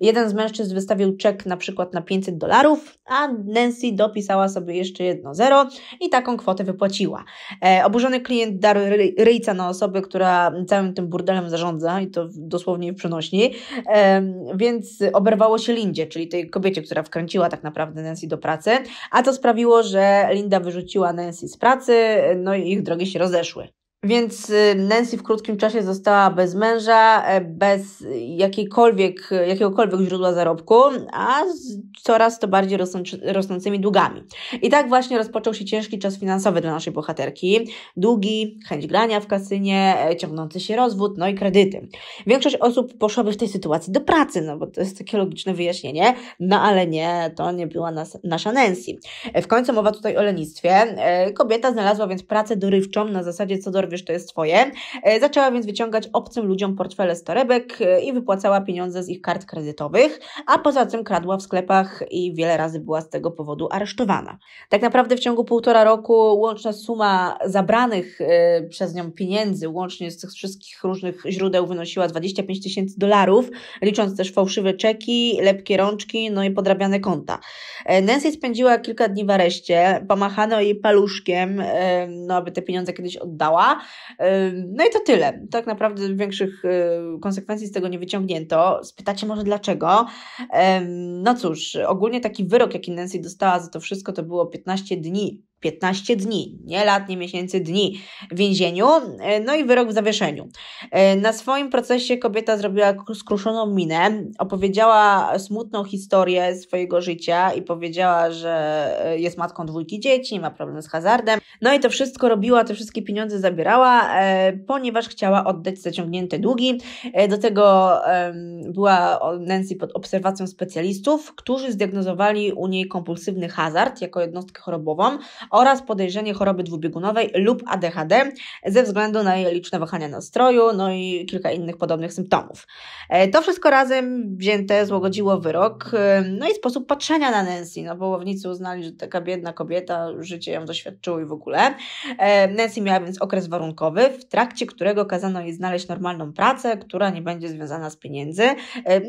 Jeden z mężczyzn wystawił czek na przykład na 500 dolarów, a Nancy dopisała sobie jeszcze jedno zero i taką kwotę wypłaciła. E, oburzony klient darł ryjca na osobę, która całym tym burdelem zarządza i to dosłownie w przenośni, e, więc więc oberwało się Lindzie, czyli tej kobiecie, która wkręciła tak naprawdę Nancy do pracy, a to sprawiło, że Linda wyrzuciła Nancy z pracy, no i ich drogi się rozeszły. Więc y, Nancy w krótkim czasie została bez męża, e, bez jakiejkolwiek, jakiegokolwiek źródła zarobku, a z coraz to bardziej rosnącymi długami. I tak właśnie rozpoczął się ciężki czas finansowy dla naszej bohaterki. Długi, chęć grania w kasynie, e, ciągnący się rozwód, no i kredyty. Większość osób poszłaby w tej sytuacji do pracy, no bo to jest takie logiczne wyjaśnienie, no ale nie, to nie była nas, nasza Nancy. E, w końcu mowa tutaj o lenistwie. Kobieta znalazła więc pracę dorywczą na zasadzie co dorwie że to jest twoje. E, zaczęła więc wyciągać obcym ludziom portfele z torebek e, i wypłacała pieniądze z ich kart kredytowych, a poza tym kradła w sklepach i wiele razy była z tego powodu aresztowana. Tak naprawdę w ciągu półtora roku łączna suma zabranych e, przez nią pieniędzy, łącznie z tych wszystkich różnych źródeł, wynosiła 25 tysięcy dolarów, licząc też fałszywe czeki, lepkie rączki, no i podrabiane konta. Nancy spędziła kilka dni w areszcie, pomachano jej paluszkiem, no aby te pieniądze kiedyś oddała, no i to tyle. Tak naprawdę większych y, konsekwencji z tego nie wyciągnięto. Spytacie może dlaczego? No cóż, ogólnie taki wyrok, jaki Nancy dostała za to wszystko, to było 15 dni 15 dni, nie lat, nie miesięcy, dni w więzieniu, e, no i wyrok w zawieszeniu. E, na swoim procesie kobieta zrobiła skruszoną minę, opowiedziała smutną historię swojego życia i powiedziała, że e, jest matką dwójki dzieci, ma problem z hazardem. No i to wszystko robiła, te wszystkie pieniądze zabierała, ponieważ chciała oddać zaciągnięte długi. Do tego była Nancy pod obserwacją specjalistów, którzy zdiagnozowali u niej kompulsywny hazard jako jednostkę chorobową, oraz podejrzenie choroby dwubiegunowej lub ADHD ze względu na jej liczne wahania nastroju, no i kilka innych podobnych symptomów. E, to wszystko razem wzięte złagodziło wyrok, e, no i sposób patrzenia na Nancy, no bo łownicy uznali, że taka biedna kobieta, życie ją doświadczyło i w ogóle. E, Nancy miała więc okres warunkowy, w trakcie którego kazano jej znaleźć normalną pracę, która nie będzie związana z pieniędzy,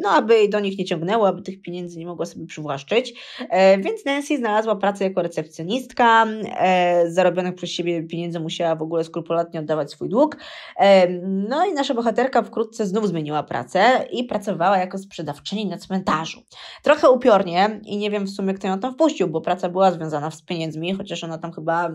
no aby jej do nich nie ciągnęło, aby tych pieniędzy nie mogła sobie przywłaszczyć. Więc Nancy znalazła pracę jako recepcjonistka, e, zarobionych przez siebie pieniędzy musiała w ogóle skrupulatnie oddawać swój dług. E, no i nasza bohaterka wkrótce znów zmieniła pracę i pracowała jako sprzedawczyni na cmentarzu. Trochę upiornie i nie wiem w sumie, kto ją tam wpuścił, bo praca była związana z pieniędzmi, chociaż ona tam chyba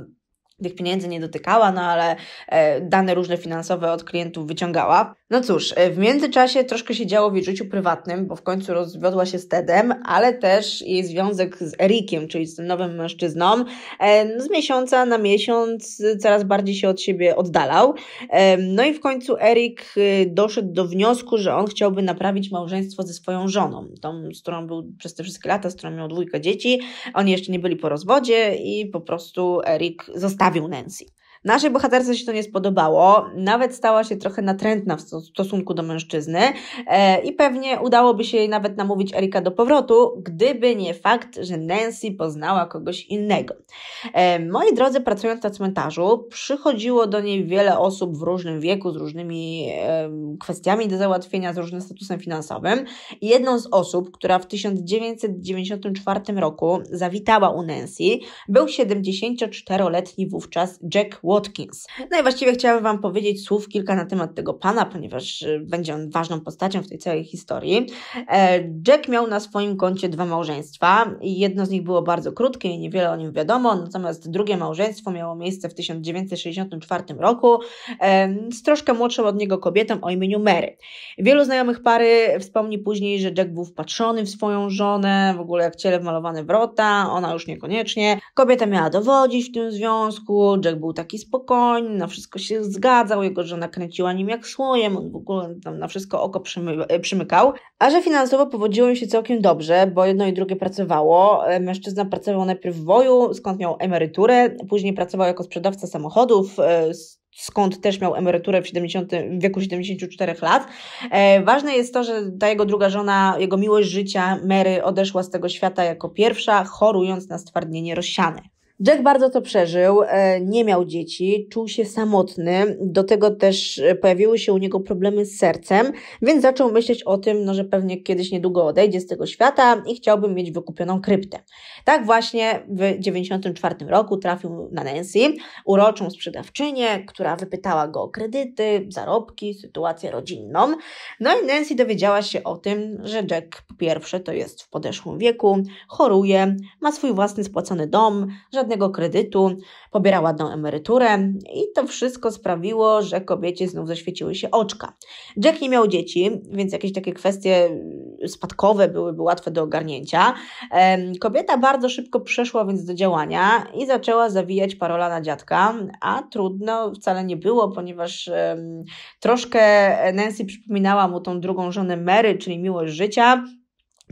tych pieniędzy nie dotykała, no ale e, dane różne finansowe od klientów wyciągała. No cóż, e, w międzyczasie troszkę się działo w jej życiu prywatnym, bo w końcu rozwiodła się z Tedem, ale też jej związek z Erikiem, czyli z tym nowym mężczyzną, e, no, z miesiąca na miesiąc coraz bardziej się od siebie oddalał. E, no i w końcu Erik doszedł do wniosku, że on chciałby naprawić małżeństwo ze swoją żoną, tą, z którą był przez te wszystkie lata, z którą miał dwójkę dzieci. Oni jeszcze nie byli po rozwodzie i po prostu Erik zostawił Nancy. Naszej bohaterce się to nie spodobało, nawet stała się trochę natrętna w stosunku do mężczyzny e, i pewnie udałoby się jej nawet namówić Erika do powrotu, gdyby nie fakt, że Nancy poznała kogoś innego. E, moi drodzy, pracując na cmentarzu, przychodziło do niej wiele osób w różnym wieku, z różnymi kwestiami do załatwienia, z różnym statusem finansowym. Jedną z osób, która w 1994 roku zawitała u Nancy, był 74-letni wówczas Jack Wood Watkins. No i właściwie chciałabym Wam powiedzieć słów kilka na temat tego pana, ponieważ e, będzie on ważną postacią w tej całej historii. E, Jack miał na swoim koncie dwa małżeństwa. Jedno z nich było bardzo krótkie i niewiele o nim wiadomo, natomiast drugie małżeństwo miało miejsce w 1964 roku e, z troszkę młodszą od niego kobietą o imieniu Mary. Wielu znajomych pary wspomni później, że Jack był wpatrzony w swoją żonę, w ogóle jak ciele malowane wrota, ona już niekoniecznie. Kobieta miała dowodzić w tym związku, Jack był taki spokojny, na wszystko się zgadzał, jego żona kręciła nim jak słojem, on w ogóle tam na wszystko oko przymy- e, przymykał. A że finansowo powodziło im się całkiem dobrze, bo jedno i drugie pracowało. E, mężczyzna pracował najpierw w woju, skąd miał emeryturę, później pracował jako sprzedawca samochodów, e, skąd też miał emeryturę w, 70, w wieku 74 lat. E, ważne jest to, że ta jego druga żona, jego miłość życia, Mary, odeszła z tego świata jako pierwsza, chorując na stwardnienie rozsiane. Jack bardzo to przeżył, e, nie miał dzieci, czuł się samotny, do tego też e, pojawiły się u niego problemy z sercem, więc zaczął myśleć o tym, no, że pewnie kiedyś niedługo odejdzie z tego świata i chciałby mieć wykupioną kryptę. Tak właśnie w 1994 roku trafił na Nancy, uroczą sprzedawczynię, która wypytała go o kredyty, zarobki, sytuację rodzinną. No i Nancy dowiedziała się o tym, że Jack po pierwsze to jest w podeszłym wieku, choruje, ma swój własny spłacony dom, że żadnego kredytu, pobiera ładną emeryturę i to wszystko sprawiło, że kobiecie znów zaświeciły się oczka. Jack nie miał dzieci, więc jakieś takie kwestie spadkowe byłyby łatwe do ogarnięcia. Kobieta bardzo szybko przeszła więc do działania i zaczęła zawijać parola na dziadka, a trudno wcale nie było, ponieważ troszkę Nancy przypominała mu tą drugą żonę Mary, czyli miłość życia,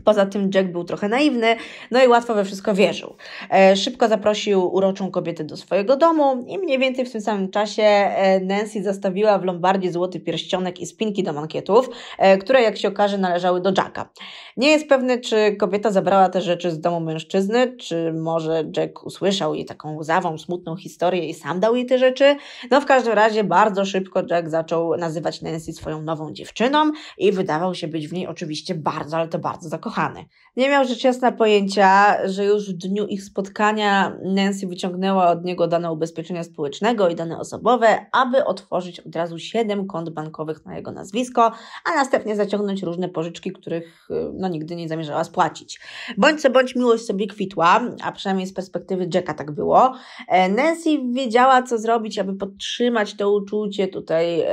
Poza tym Jack był trochę naiwny, no i łatwo we wszystko wierzył. E, szybko zaprosił uroczą kobietę do swojego domu i mniej więcej w tym samym czasie e, Nancy zastawiła w Lombardzie złoty pierścionek i spinki do mankietów, e, które jak się okaże należały do Jacka. Nie jest pewny, czy kobieta zabrała te rzeczy z domu mężczyzny, czy może Jack usłyszał jej taką łzawą, smutną historię i sam dał jej te rzeczy. No w każdym razie bardzo szybko Jack zaczął nazywać Nancy swoją nową dziewczyną i wydawał się być w niej oczywiście bardzo, ale to bardzo zakochany zakochany. Nie miał rzecz jasna pojęcia, że już w dniu ich spotkania Nancy wyciągnęła od niego dane ubezpieczenia społecznego i dane osobowe, aby otworzyć od razu siedem kont bankowych na jego nazwisko, a następnie zaciągnąć różne pożyczki, których y, no, nigdy nie zamierzała spłacić. Bądź co bądź miłość sobie kwitła, a przynajmniej z perspektywy Jacka tak było. E, Nancy wiedziała, co zrobić, aby podtrzymać to uczucie tutaj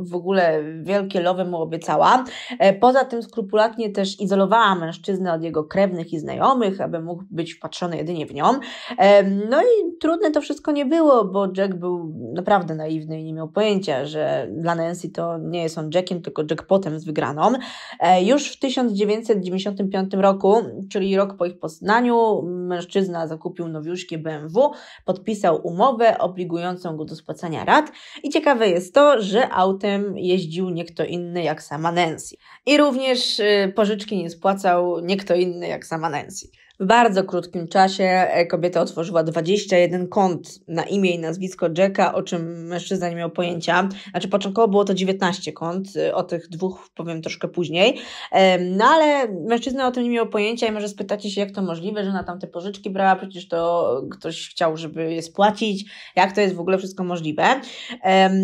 w ogóle wielkie lowe mu obiecała. E, poza tym skrupulatnie też izolowała odizolowała mężczyznę od jego krewnych i znajomych, aby mógł być wpatrzony jedynie w nią. No i trudne to wszystko nie było, bo Jack był naprawdę naiwny i nie miał pojęcia, że dla Nancy to nie jest on Jackiem, tylko Jackpotem z wygraną. E, już w 1995 roku, czyli rok po ich poznaniu, mężczyzna zakupił nowiuszkie BMW, podpisał umowę obligującą go do spłacania rat i ciekawe jest to, że autem jeździł nie kto inny jak sama Nancy. I również y, pożyczki nie spłacał nie kto inny jak sama Nancy. W bardzo krótkim czasie e, kobieta otworzyła 21 kont na imię i nazwisko Jacka, o czym mężczyzna nie miał pojęcia. Znaczy początkowo było to 19 kont, e, o tych dwóch powiem troszkę później. No ale mężczyzna o tym nie miał pojęcia i może spytacie się, jak to możliwe, że na tamte pożyczki brała, przecież to ktoś chciał, żeby je spłacić, jak to jest w ogóle wszystko możliwe.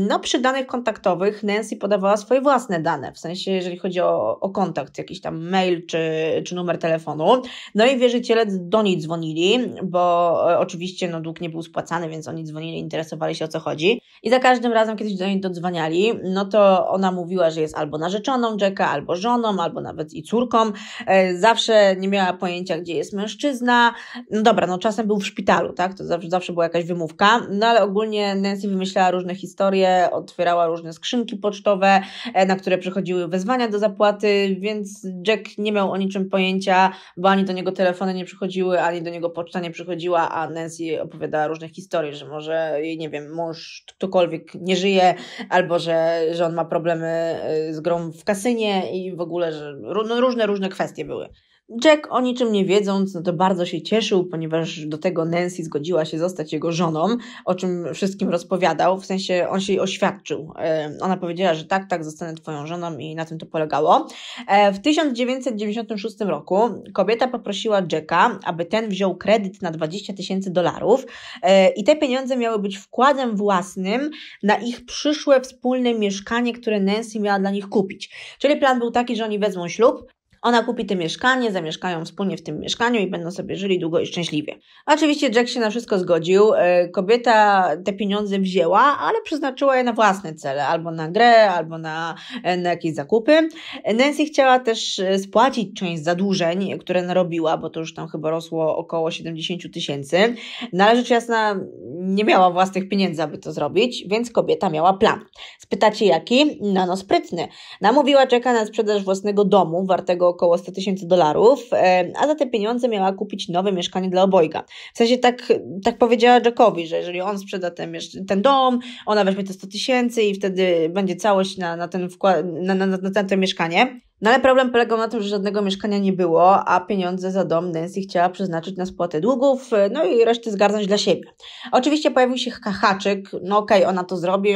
No przy danych kontaktowych Nancy podawała swoje własne dane, w sensie jeżeli chodzi o, o kontakt, jakiś tam mail czy, czy numer telefonu. No i wierzyć nauczyciele do niej dzwonili, bo e, oczywiście no, dług nie był spłacany, więc oni dzwonili, interesowali się o co chodzi. I za każdym razem kiedyś do niej dodzwaniali, no to ona mówiła, że jest albo narzeczoną Jacka, albo żoną, albo nawet i córką. E, zawsze nie miała pojęcia, gdzie jest mężczyzna. No dobra, no czasem był w szpitalu, tak? To zawsze, zawsze była jakaś wymówka. No ale ogólnie Nancy wymyślała różne historie, otwierała różne skrzynki pocztowe, e, na które przychodziły wezwania do zapłaty, więc Jack nie miał o niczym pojęcia, bo ani do niego telefony nie przychodziły, ani do niego poczta nie przychodziła, a Nancy opowiadała różne historie, że może jej, nie wiem, mąż, ktokolwiek nie żyje, albo że, że on ma problemy e, z grą w kasynie i w ogóle, że no, różne, różne kwestie były. Jack o niczym nie wiedząc, no to bardzo się cieszył, ponieważ do tego Nancy zgodziła się zostać jego żoną, o czym wszystkim rozpowiadał, w sensie on się jej oświadczył. Ona powiedziała, że tak, tak, zostanę twoją żoną i na tym to polegało. E, w 1996 roku kobieta poprosiła Jacka, aby ten wziął kredyt na 20 tysięcy dolarów e, i te pieniądze miały być wkładem własnym na ich przyszłe wspólne mieszkanie, które Nancy miała dla nich kupić. Czyli plan był taki, że oni wezmą ślub, ona kupi te mieszkanie, zamieszkają wspólnie w tym mieszkaniu i będą sobie żyli długo i szczęśliwie. Oczywiście Jack się na wszystko zgodził. E, kobieta te pieniądze wzięła, ale przeznaczyła je na własne cele, albo na grę, albo na, e, na jakieś zakupy. Nancy chciała też e, spłacić część zadłużeń, które narobiła, bo to już tam chyba rosło około 70 tysięcy. No ale rzecz jasna nie miała własnych pieniędzy, aby to zrobić, więc kobieta miała plan. Spytacie jaki? No, no sprytny. Namówiła Jacka na sprzedaż własnego domu wartego około 100 tysięcy dolarów, e, a za te pieniądze miała kupić nowe mieszkanie dla obojga. W sensie tak, tak powiedziała Jackowi, że jeżeli on sprzeda ten, ten dom, ona weźmie te 100 tysięcy i wtedy będzie całość na, na, ten wkład, na, na, na, na to mieszkanie. No ale problem polegał na tym, że żadnego mieszkania nie było, a pieniądze za dom Nancy chciała przeznaczyć na spłatę długów, e, no i resztę zgarnąć dla siebie. Oczywiście pojawił się haczyk, no okej, okay, ona to zrobi,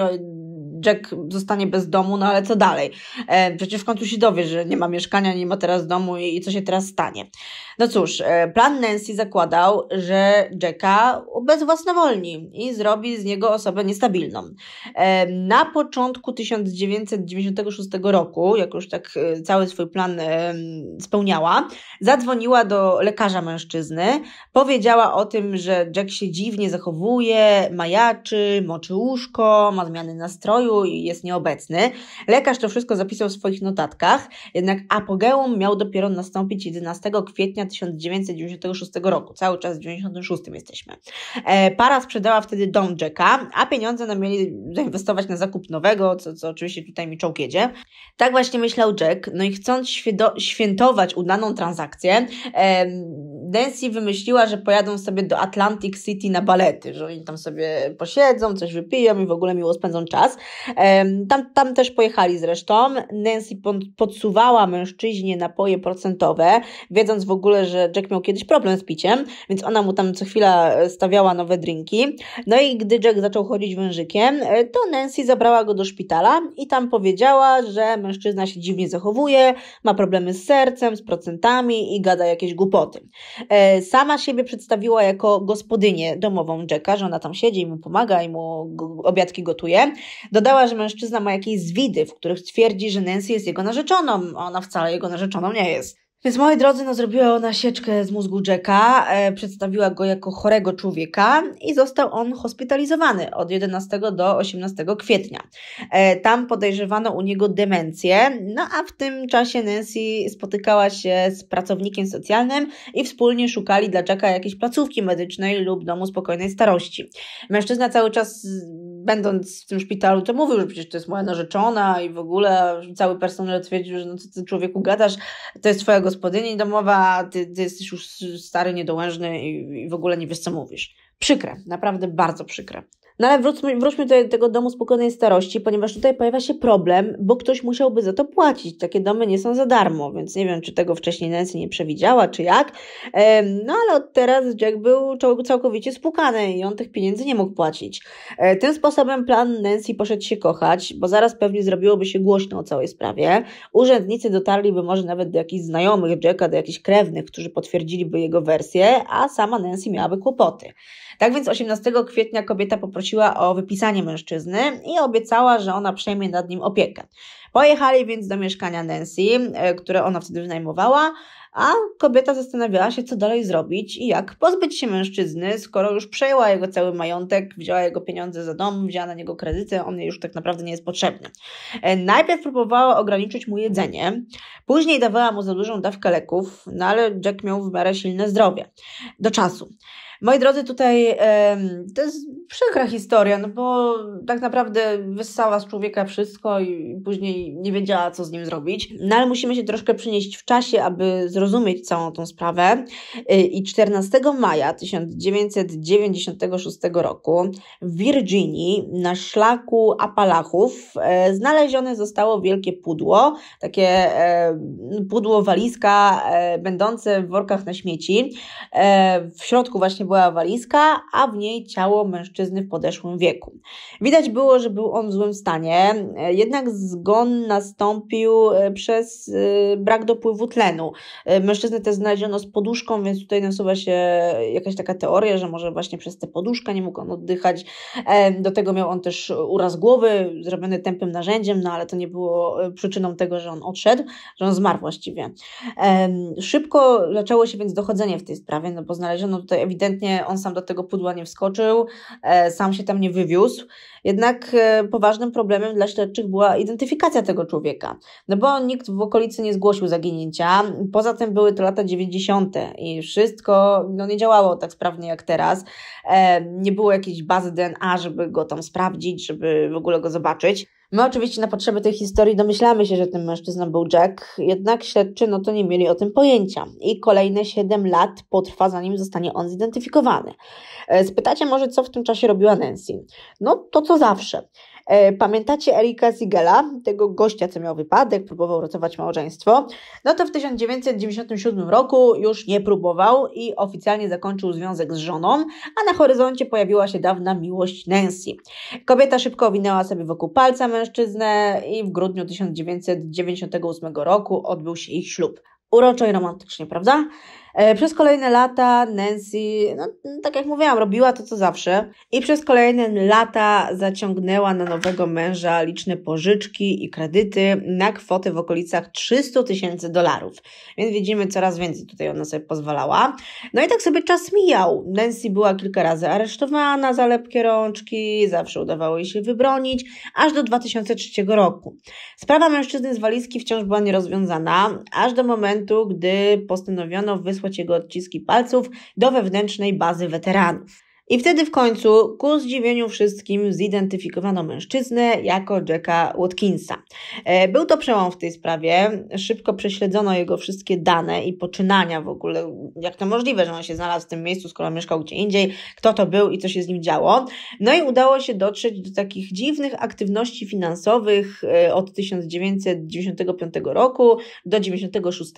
Jack zostanie bez domu, no ale co dalej? E, przecież w końcu się dowie, że nie ma mieszkania, nie ma teraz domu i, i co się teraz stanie. No cóż, e, plan Nancy zakładał, że Jacka bezwłasnowolni i zrobi z niego osobę niestabilną. E, na początku 1996 roku, jak już tak cały swój plan spełniała, zadzwoniła do lekarza mężczyzny, powiedziała o tym, że Jack się dziwnie zachowuje, majaczy, moczy łóżko, ma zmiany nastroju, i jest nieobecny. Lekarz to wszystko zapisał w swoich notatkach, jednak apogeum miał dopiero nastąpić 11 kwietnia 1996 roku. Cały czas w 96 jesteśmy. E, para sprzedała wtedy dom Jacka, a pieniądze nam no mieli zainwestować na zakup nowego, co, co oczywiście tutaj mi czołg jedzie. Tak właśnie myślał Jack, no i chcąc świętować udaną transakcję, em, Nancy wymyśliła, że pojadą sobie do Atlantic City na balety, że oni tam sobie posiedzą, coś wypiją i w ogóle miło spędzą czas. Tam, tam też pojechali zresztą. Nancy podsuwała mężczyźnie napoje procentowe, wiedząc w ogóle, że Jack miał kiedyś problem z piciem, więc ona mu tam co chwila e, stawiała nowe drinki. No i gdy Jack zaczął chodzić wężykiem, e, to Nancy zabrała go do szpitala i tam powiedziała, że mężczyzna się dziwnie zachowuje, ma problemy z sercem, z procentami i gada jakieś głupoty. E, sama siebie przedstawiła jako gospodynię domową Jacka, że ona tam siedzi i mu pomaga i mu obiadki gotuje. Dodała, że mężczyzna ma jakieś zwidy, w których twierdzi, że Nancy jest jego narzeczoną. Ona wcale jego narzeczoną nie jest. Więc moi drodzy, no, zrobiła ona sieczkę z mózgu Jacka, e, przedstawiła go jako chorego człowieka i został on hospitalizowany od 11 do 18 kwietnia. E, tam podejrzewano u niego demencję, no a w tym czasie Nancy spotykała się z pracownikiem socjalnym i wspólnie szukali dla Jacka jakiejś placówki medycznej lub domu spokojnej starości. Mężczyzna cały czas będąc w tym szpitalu, to mówił, że przecież to jest moja narzeczona i w ogóle cały personel twierdził, że no co ty człowieku gadasz, to jest twoja gospodyni domowa, ty, ty jesteś już stary, niedołężny i, i w ogóle nie wiesz co mówisz. Przykre, naprawdę bardzo przykre. No ale wróćmy, wróćmy do tego domu spokojnej starości, ponieważ tutaj pojawia się problem, bo ktoś musiałby za to płacić. Takie domy nie są za darmo, więc nie wiem, czy tego wcześniej Nancy nie przewidziała, czy jak. No ale od teraz Jack był całkowicie spłukany i on tych pieniędzy nie mógł płacić. E, tym sposobem plan Nancy poszedł się kochać, bo zaraz pewnie zrobiłoby się głośno o całej sprawie. Urzędnicy dotarliby może nawet do jakichś znajomych Jacka, do jakichś krewnych, którzy potwierdziliby jego wersję, a sama Nancy miałaby kłopoty. Tak więc 18 kwietnia kobieta poprosiła poprosiła o wypisanie mężczyzny i obiecała, że ona przejmie nad nim opiekę. Pojechali więc do mieszkania Nancy, e, które ona wtedy wynajmowała, a kobieta zastanawiała się, co dalej zrobić i jak pozbyć się mężczyzny, skoro już przejęła jego cały majątek, wzięła jego pieniądze za dom, wzięła na niego kredyty, on jej już tak naprawdę nie jest potrzebny. E, najpierw próbowała ograniczyć mu jedzenie, później dawała mu za dużą dawkę leków, no ale Jack miał w miarę silne zdrowie. Do czasu. Moi drodzy, tutaj to jest przykra historia, no bo tak naprawdę wyssała z człowieka wszystko i później nie wiedziała, co z nim zrobić. No ale musimy się troszkę przynieść w czasie, aby zrozumieć całą tą sprawę. Y, I 14 maja 1996 roku w Virginii na szlaku Apalachów e, znalezione zostało wielkie pudło, takie e, pudło walizka e, będące w workach na śmieci. W środku właśnie była walizka, a w niej ciało mężczyzny w podeszłym wieku. Widać było, że był on w złym stanie, e, jednak zgon nastąpił e, przez e, brak dopływu tlenu. Mężczyznę też znaleziono z poduszką, więc tutaj nasuwa się jakaś taka teoria, że może właśnie przez tę poduszkę nie mógł on oddychać. Do tego miał on też uraz głowy, zrobiony tępym narzędziem, no ale to nie było przyczyną tego, że on odszedł, że on zmarł właściwie. Szybko zaczęło się więc dochodzenie w tej sprawie, no bo znaleziono tutaj ewidentnie ewidentnie on sam do tego pudła nie wskoczył, e, sam się tam nie wywiózł. Jednak e, poważnym problemem dla śledczych była identyfikacja tego człowieka, no bo nikt w okolicy nie zgłosił zaginięcia. Poza tym były to lata 90. i wszystko no, nie działało tak sprawnie jak teraz. E, nie było jakiejś bazy DNA, żeby go tam sprawdzić, żeby w ogóle go zobaczyć. My oczywiście na potrzeby tej historii domyślamy się, że tym mężczyzną był Jack, jednak śledczy no to nie mieli o tym pojęcia i kolejne 7 lat potrwa zanim zostanie on zidentyfikowany. E, spytacie może, co w tym czasie robiła Nancy? No to co zawsze. E, pamiętacie Erika Ziegela, tego gościa, co miał wypadek, próbował ratować małżeństwo? No to w 1997 roku już nie próbował i oficjalnie zakończył związek z żoną, a na horyzoncie pojawiła się dawna miłość Nancy. Kobieta szybko owinęła sobie wokół palca mężczyznę i w grudniu 1998 roku odbył się ich ślub. Uroczo i romantycznie, prawda? E, przez kolejne lata Nancy, no, tak jak mówiłam, robiła to co zawsze i przez kolejne lata zaciągnęła na nowego męża liczne pożyczki i kredyty na kwoty w okolicach 300 tysięcy dolarów. Więc widzimy coraz więcej tutaj ona sobie pozwalała. No i tak sobie czas mijał. Nancy była kilka razy aresztowana za lepkie rączki, zawsze udawało jej się wybronić, aż do 2003 roku. Sprawa mężczyzny z walizki wciąż była nierozwiązana, aż do momentu, gdy postanowiono wysłać wysłać jego odciski palców do wewnętrznej bazy weteranów. I wtedy w końcu, ku zdziwieniu wszystkim, zidentyfikowano mężczyznę jako Jacka Watkinsa. E, był to przełom w tej sprawie. Szybko prześledzono jego wszystkie dane i poczynania w ogóle. Jak to możliwe, że on się znalazł w tym miejscu, skoro mieszkał gdzie indziej, kto to był i co się z nim działo. No i udało się dotrzeć do takich dziwnych aktywności finansowych e, od 1995 roku do 96.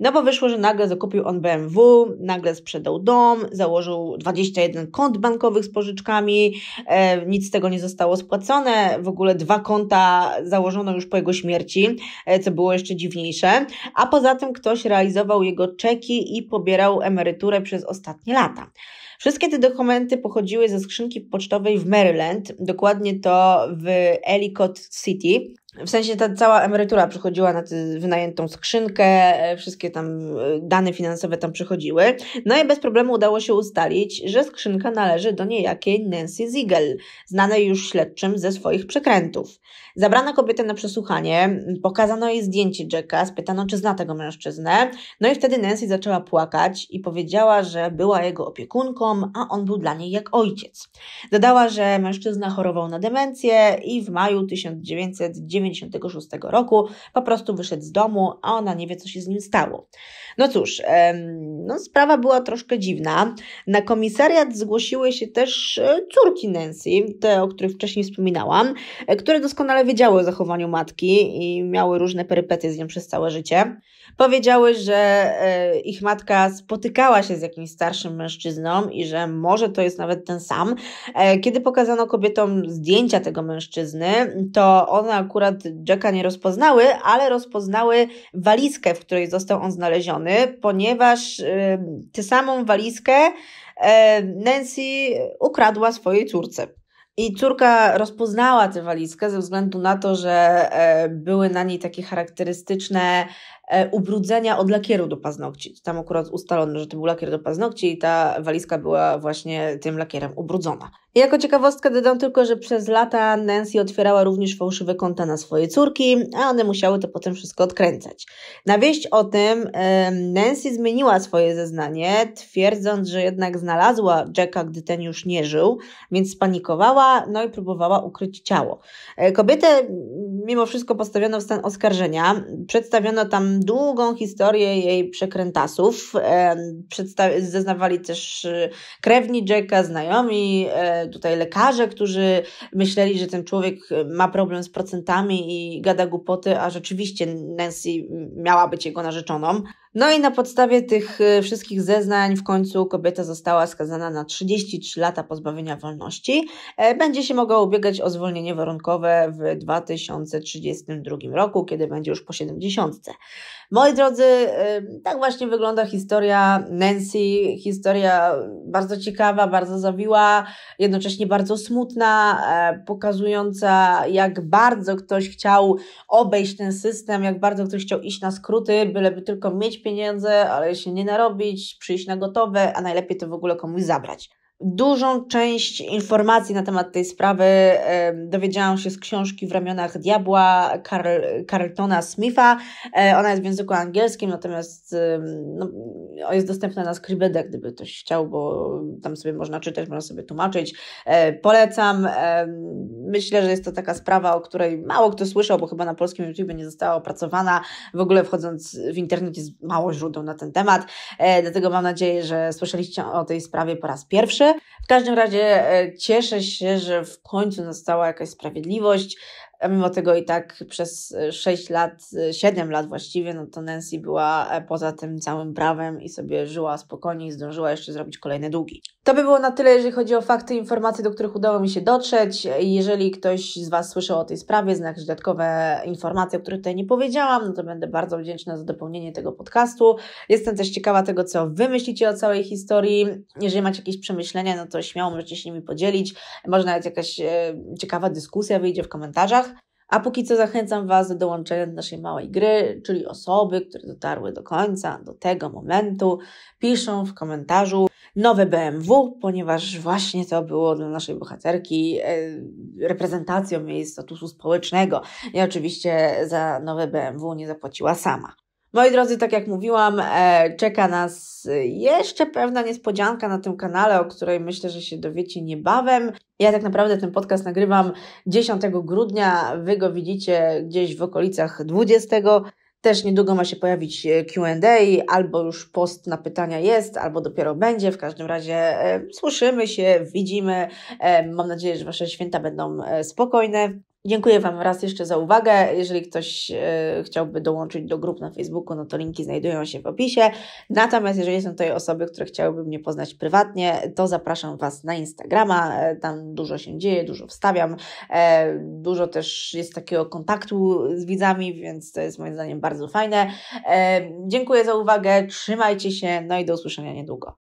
No bo wyszło, że nagle zakupił on BMW, nagle sprzedał dom, założył 21 kont bankowych z pożyczkami, e, nic z tego nie zostało spłacone, w ogóle dwa konta założono już po jego śmierci, e, co było jeszcze dziwniejsze, a poza tym ktoś realizował jego czeki i pobierał emeryturę przez ostatnie lata. Wszystkie te dokumenty pochodziły ze skrzynki pocztowej w Maryland, dokładnie to w Ellicott City, w sensie ta cała emerytura przychodziła na tę wynajętą skrzynkę, e, wszystkie tam e, dane finansowe tam przychodziły. No i bez problemu udało się ustalić, że skrzynka należy do niejakiej Nancy Ziegel, znanej już śledczym ze swoich przekrętów. Zabrano kobietę na przesłuchanie, pokazano jej zdjęcie Jacka, spytano, czy zna tego mężczyznę. No i wtedy Nancy zaczęła płakać i powiedziała, że była jego opiekunką, a on był dla niej jak ojciec. Dodała, że mężczyzna chorował na demencję i w maju 1996 roku po prostu wyszedł z domu, a ona nie wie, co się z nim stało. No cóż, no, sprawa była troszkę dziwna. Na komisariat zgłosiły się też e, córki Nancy, te, o których wcześniej wspominałam, e, które doskonale doskonale wiedziały o zachowaniu matki i miały różne perypetie z nią przez całe życie. Powiedziały, że e, ich matka spotykała się z jakimś starszym mężczyzną i że może to jest nawet ten sam. E, kiedy pokazano kobietom zdjęcia tego mężczyzny, to one akurat Jacka nie rozpoznały, ale rozpoznały walizkę, w której został on znaleziony, ponieważ e, tę samą walizkę Nancy ukradła swojej córce. I córka rozpoznała tę walizkę ze względu na to, że e, były na niej takie charakterystyczne e, ubrudzenia od lakieru do paznokci. Tam akurat ustalono, że to był lakier do paznokci i ta walizka była właśnie tym lakierem ubrudzona. Jako ciekawostkę dodam tylko, że przez lata Nancy otwierała również fałszywe konta na swoje córki, a one musiały to potem wszystko odkręcać. Na wieść o tym Nancy zmieniła swoje zeznanie, twierdząc, że jednak znalazła Jacka, gdy ten już nie żył, więc spanikowała, no i próbowała ukryć ciało. E, kobietę mimo wszystko postawiono w stan oskarżenia. Przedstawiono tam długą historię jej przekrętasów. E, zeznawali też e, krewni Jacka, znajomi, tutaj lekarze, którzy myśleli, że ten człowiek y, ma problem z procentami i gada głupoty, a rzeczywiście Nancy miała być jego narzeczoną. No i na podstawie tych y, wszystkich zeznań w końcu kobieta została skazana na 33 lata pozbawienia wolności. E, będzie się mogła ubiegać o zwolnienie warunkowe w 2032 roku, kiedy będzie już po 70. Moi drodzy, tak właśnie wygląda historia Nancy. Historia bardzo ciekawa, bardzo zawiła, jednocześnie bardzo smutna, e, pokazująca, jak bardzo ktoś chciał obejść ten system, jak bardzo ktoś chciał iść na skróty, byleby tylko mieć pieniędzy, ale się nie narobić, przyjść na gotowe, a najlepiej to w ogóle komuś zabrać. Dużą część informacji na temat tej sprawy e, dowiedziałam się z książki W ramionach diabła Carl, Carltona Smitha. E, ona jest w języku angielskim, natomiast e, no, jest dostępna na Scribedę, gdyby ktoś chciał, bo tam sobie można czytać, można sobie tłumaczyć. E, polecam. Myślę, że jest to taka sprawa, o której mało kto słyszał, bo chyba na polskim YouTube nie została opracowana. W ogóle wchodząc w internet jest mało źródeł na ten temat. E, dlatego mam nadzieję, że słyszeliście o tej sprawie po raz pierwszy. W każdym razie e, cieszę się, że w końcu nastała jakaś sprawiedliwość. A mimo tego i tak przez 6 e, lat, 7 e, lat właściwie, no to Nancy była e, poza tym całym prawem i sobie żyła spokojnie i zdążyła jeszcze zrobić kolejne długi. To by było na tyle, jeżeli chodzi o fakty i informacje, do których udało mi się dotrzeć. Jeżeli ktoś z Was słyszał o tej sprawie, zna jakieś dodatkowe informacje, o których tutaj nie powiedziałam, no to będę bardzo wdzięczna za dopełnienie tego podcastu. Jestem też ciekawa tego, co Wy myślicie o całej historii. Jeżeli macie jakieś przemyślenia, no to śmiało możecie się nimi podzielić. Może nawet jakaś ciekawa dyskusja wyjdzie w komentarzach. A póki co zachęcam Was do dołączenia do naszej małej gry, czyli osoby, które dotarły do końca, do tego momentu, piszą w komentarzu nowe BMW, ponieważ właśnie to było dla naszej bohaterki e, reprezentacją jej statusu społecznego. I oczywiście za nowe BMW nie zapłaciła sama. Moi drodzy, tak jak mówiłam, e, czeka nas jeszcze pewna niespodzianka na tym kanale, o której myślę, że się dowiecie niebawem. Ja tak naprawdę ten podcast nagrywam 10 grudnia. Wy go widzicie gdzieś w okolicach 20. Też niedługo ma się pojawić e, QA, albo już post na pytania jest, albo dopiero będzie. W każdym razie e, słyszymy się, widzimy. E, mam nadzieję, że Wasze święta będą e, spokojne. Dziękuję Wam raz jeszcze za uwagę. Jeżeli ktoś e, chciałby dołączyć do grup na Facebooku, no to linki znajdują się w opisie. Natomiast jeżeli są tutaj osoby, które chciałyby mnie poznać prywatnie, to zapraszam Was na Instagrama. E, tam dużo się dzieje, dużo wstawiam. E, dużo też jest takiego kontaktu z widzami, więc to jest moim zdaniem bardzo fajne. E, dziękuję za uwagę, trzymajcie się, no i do usłyszenia niedługo.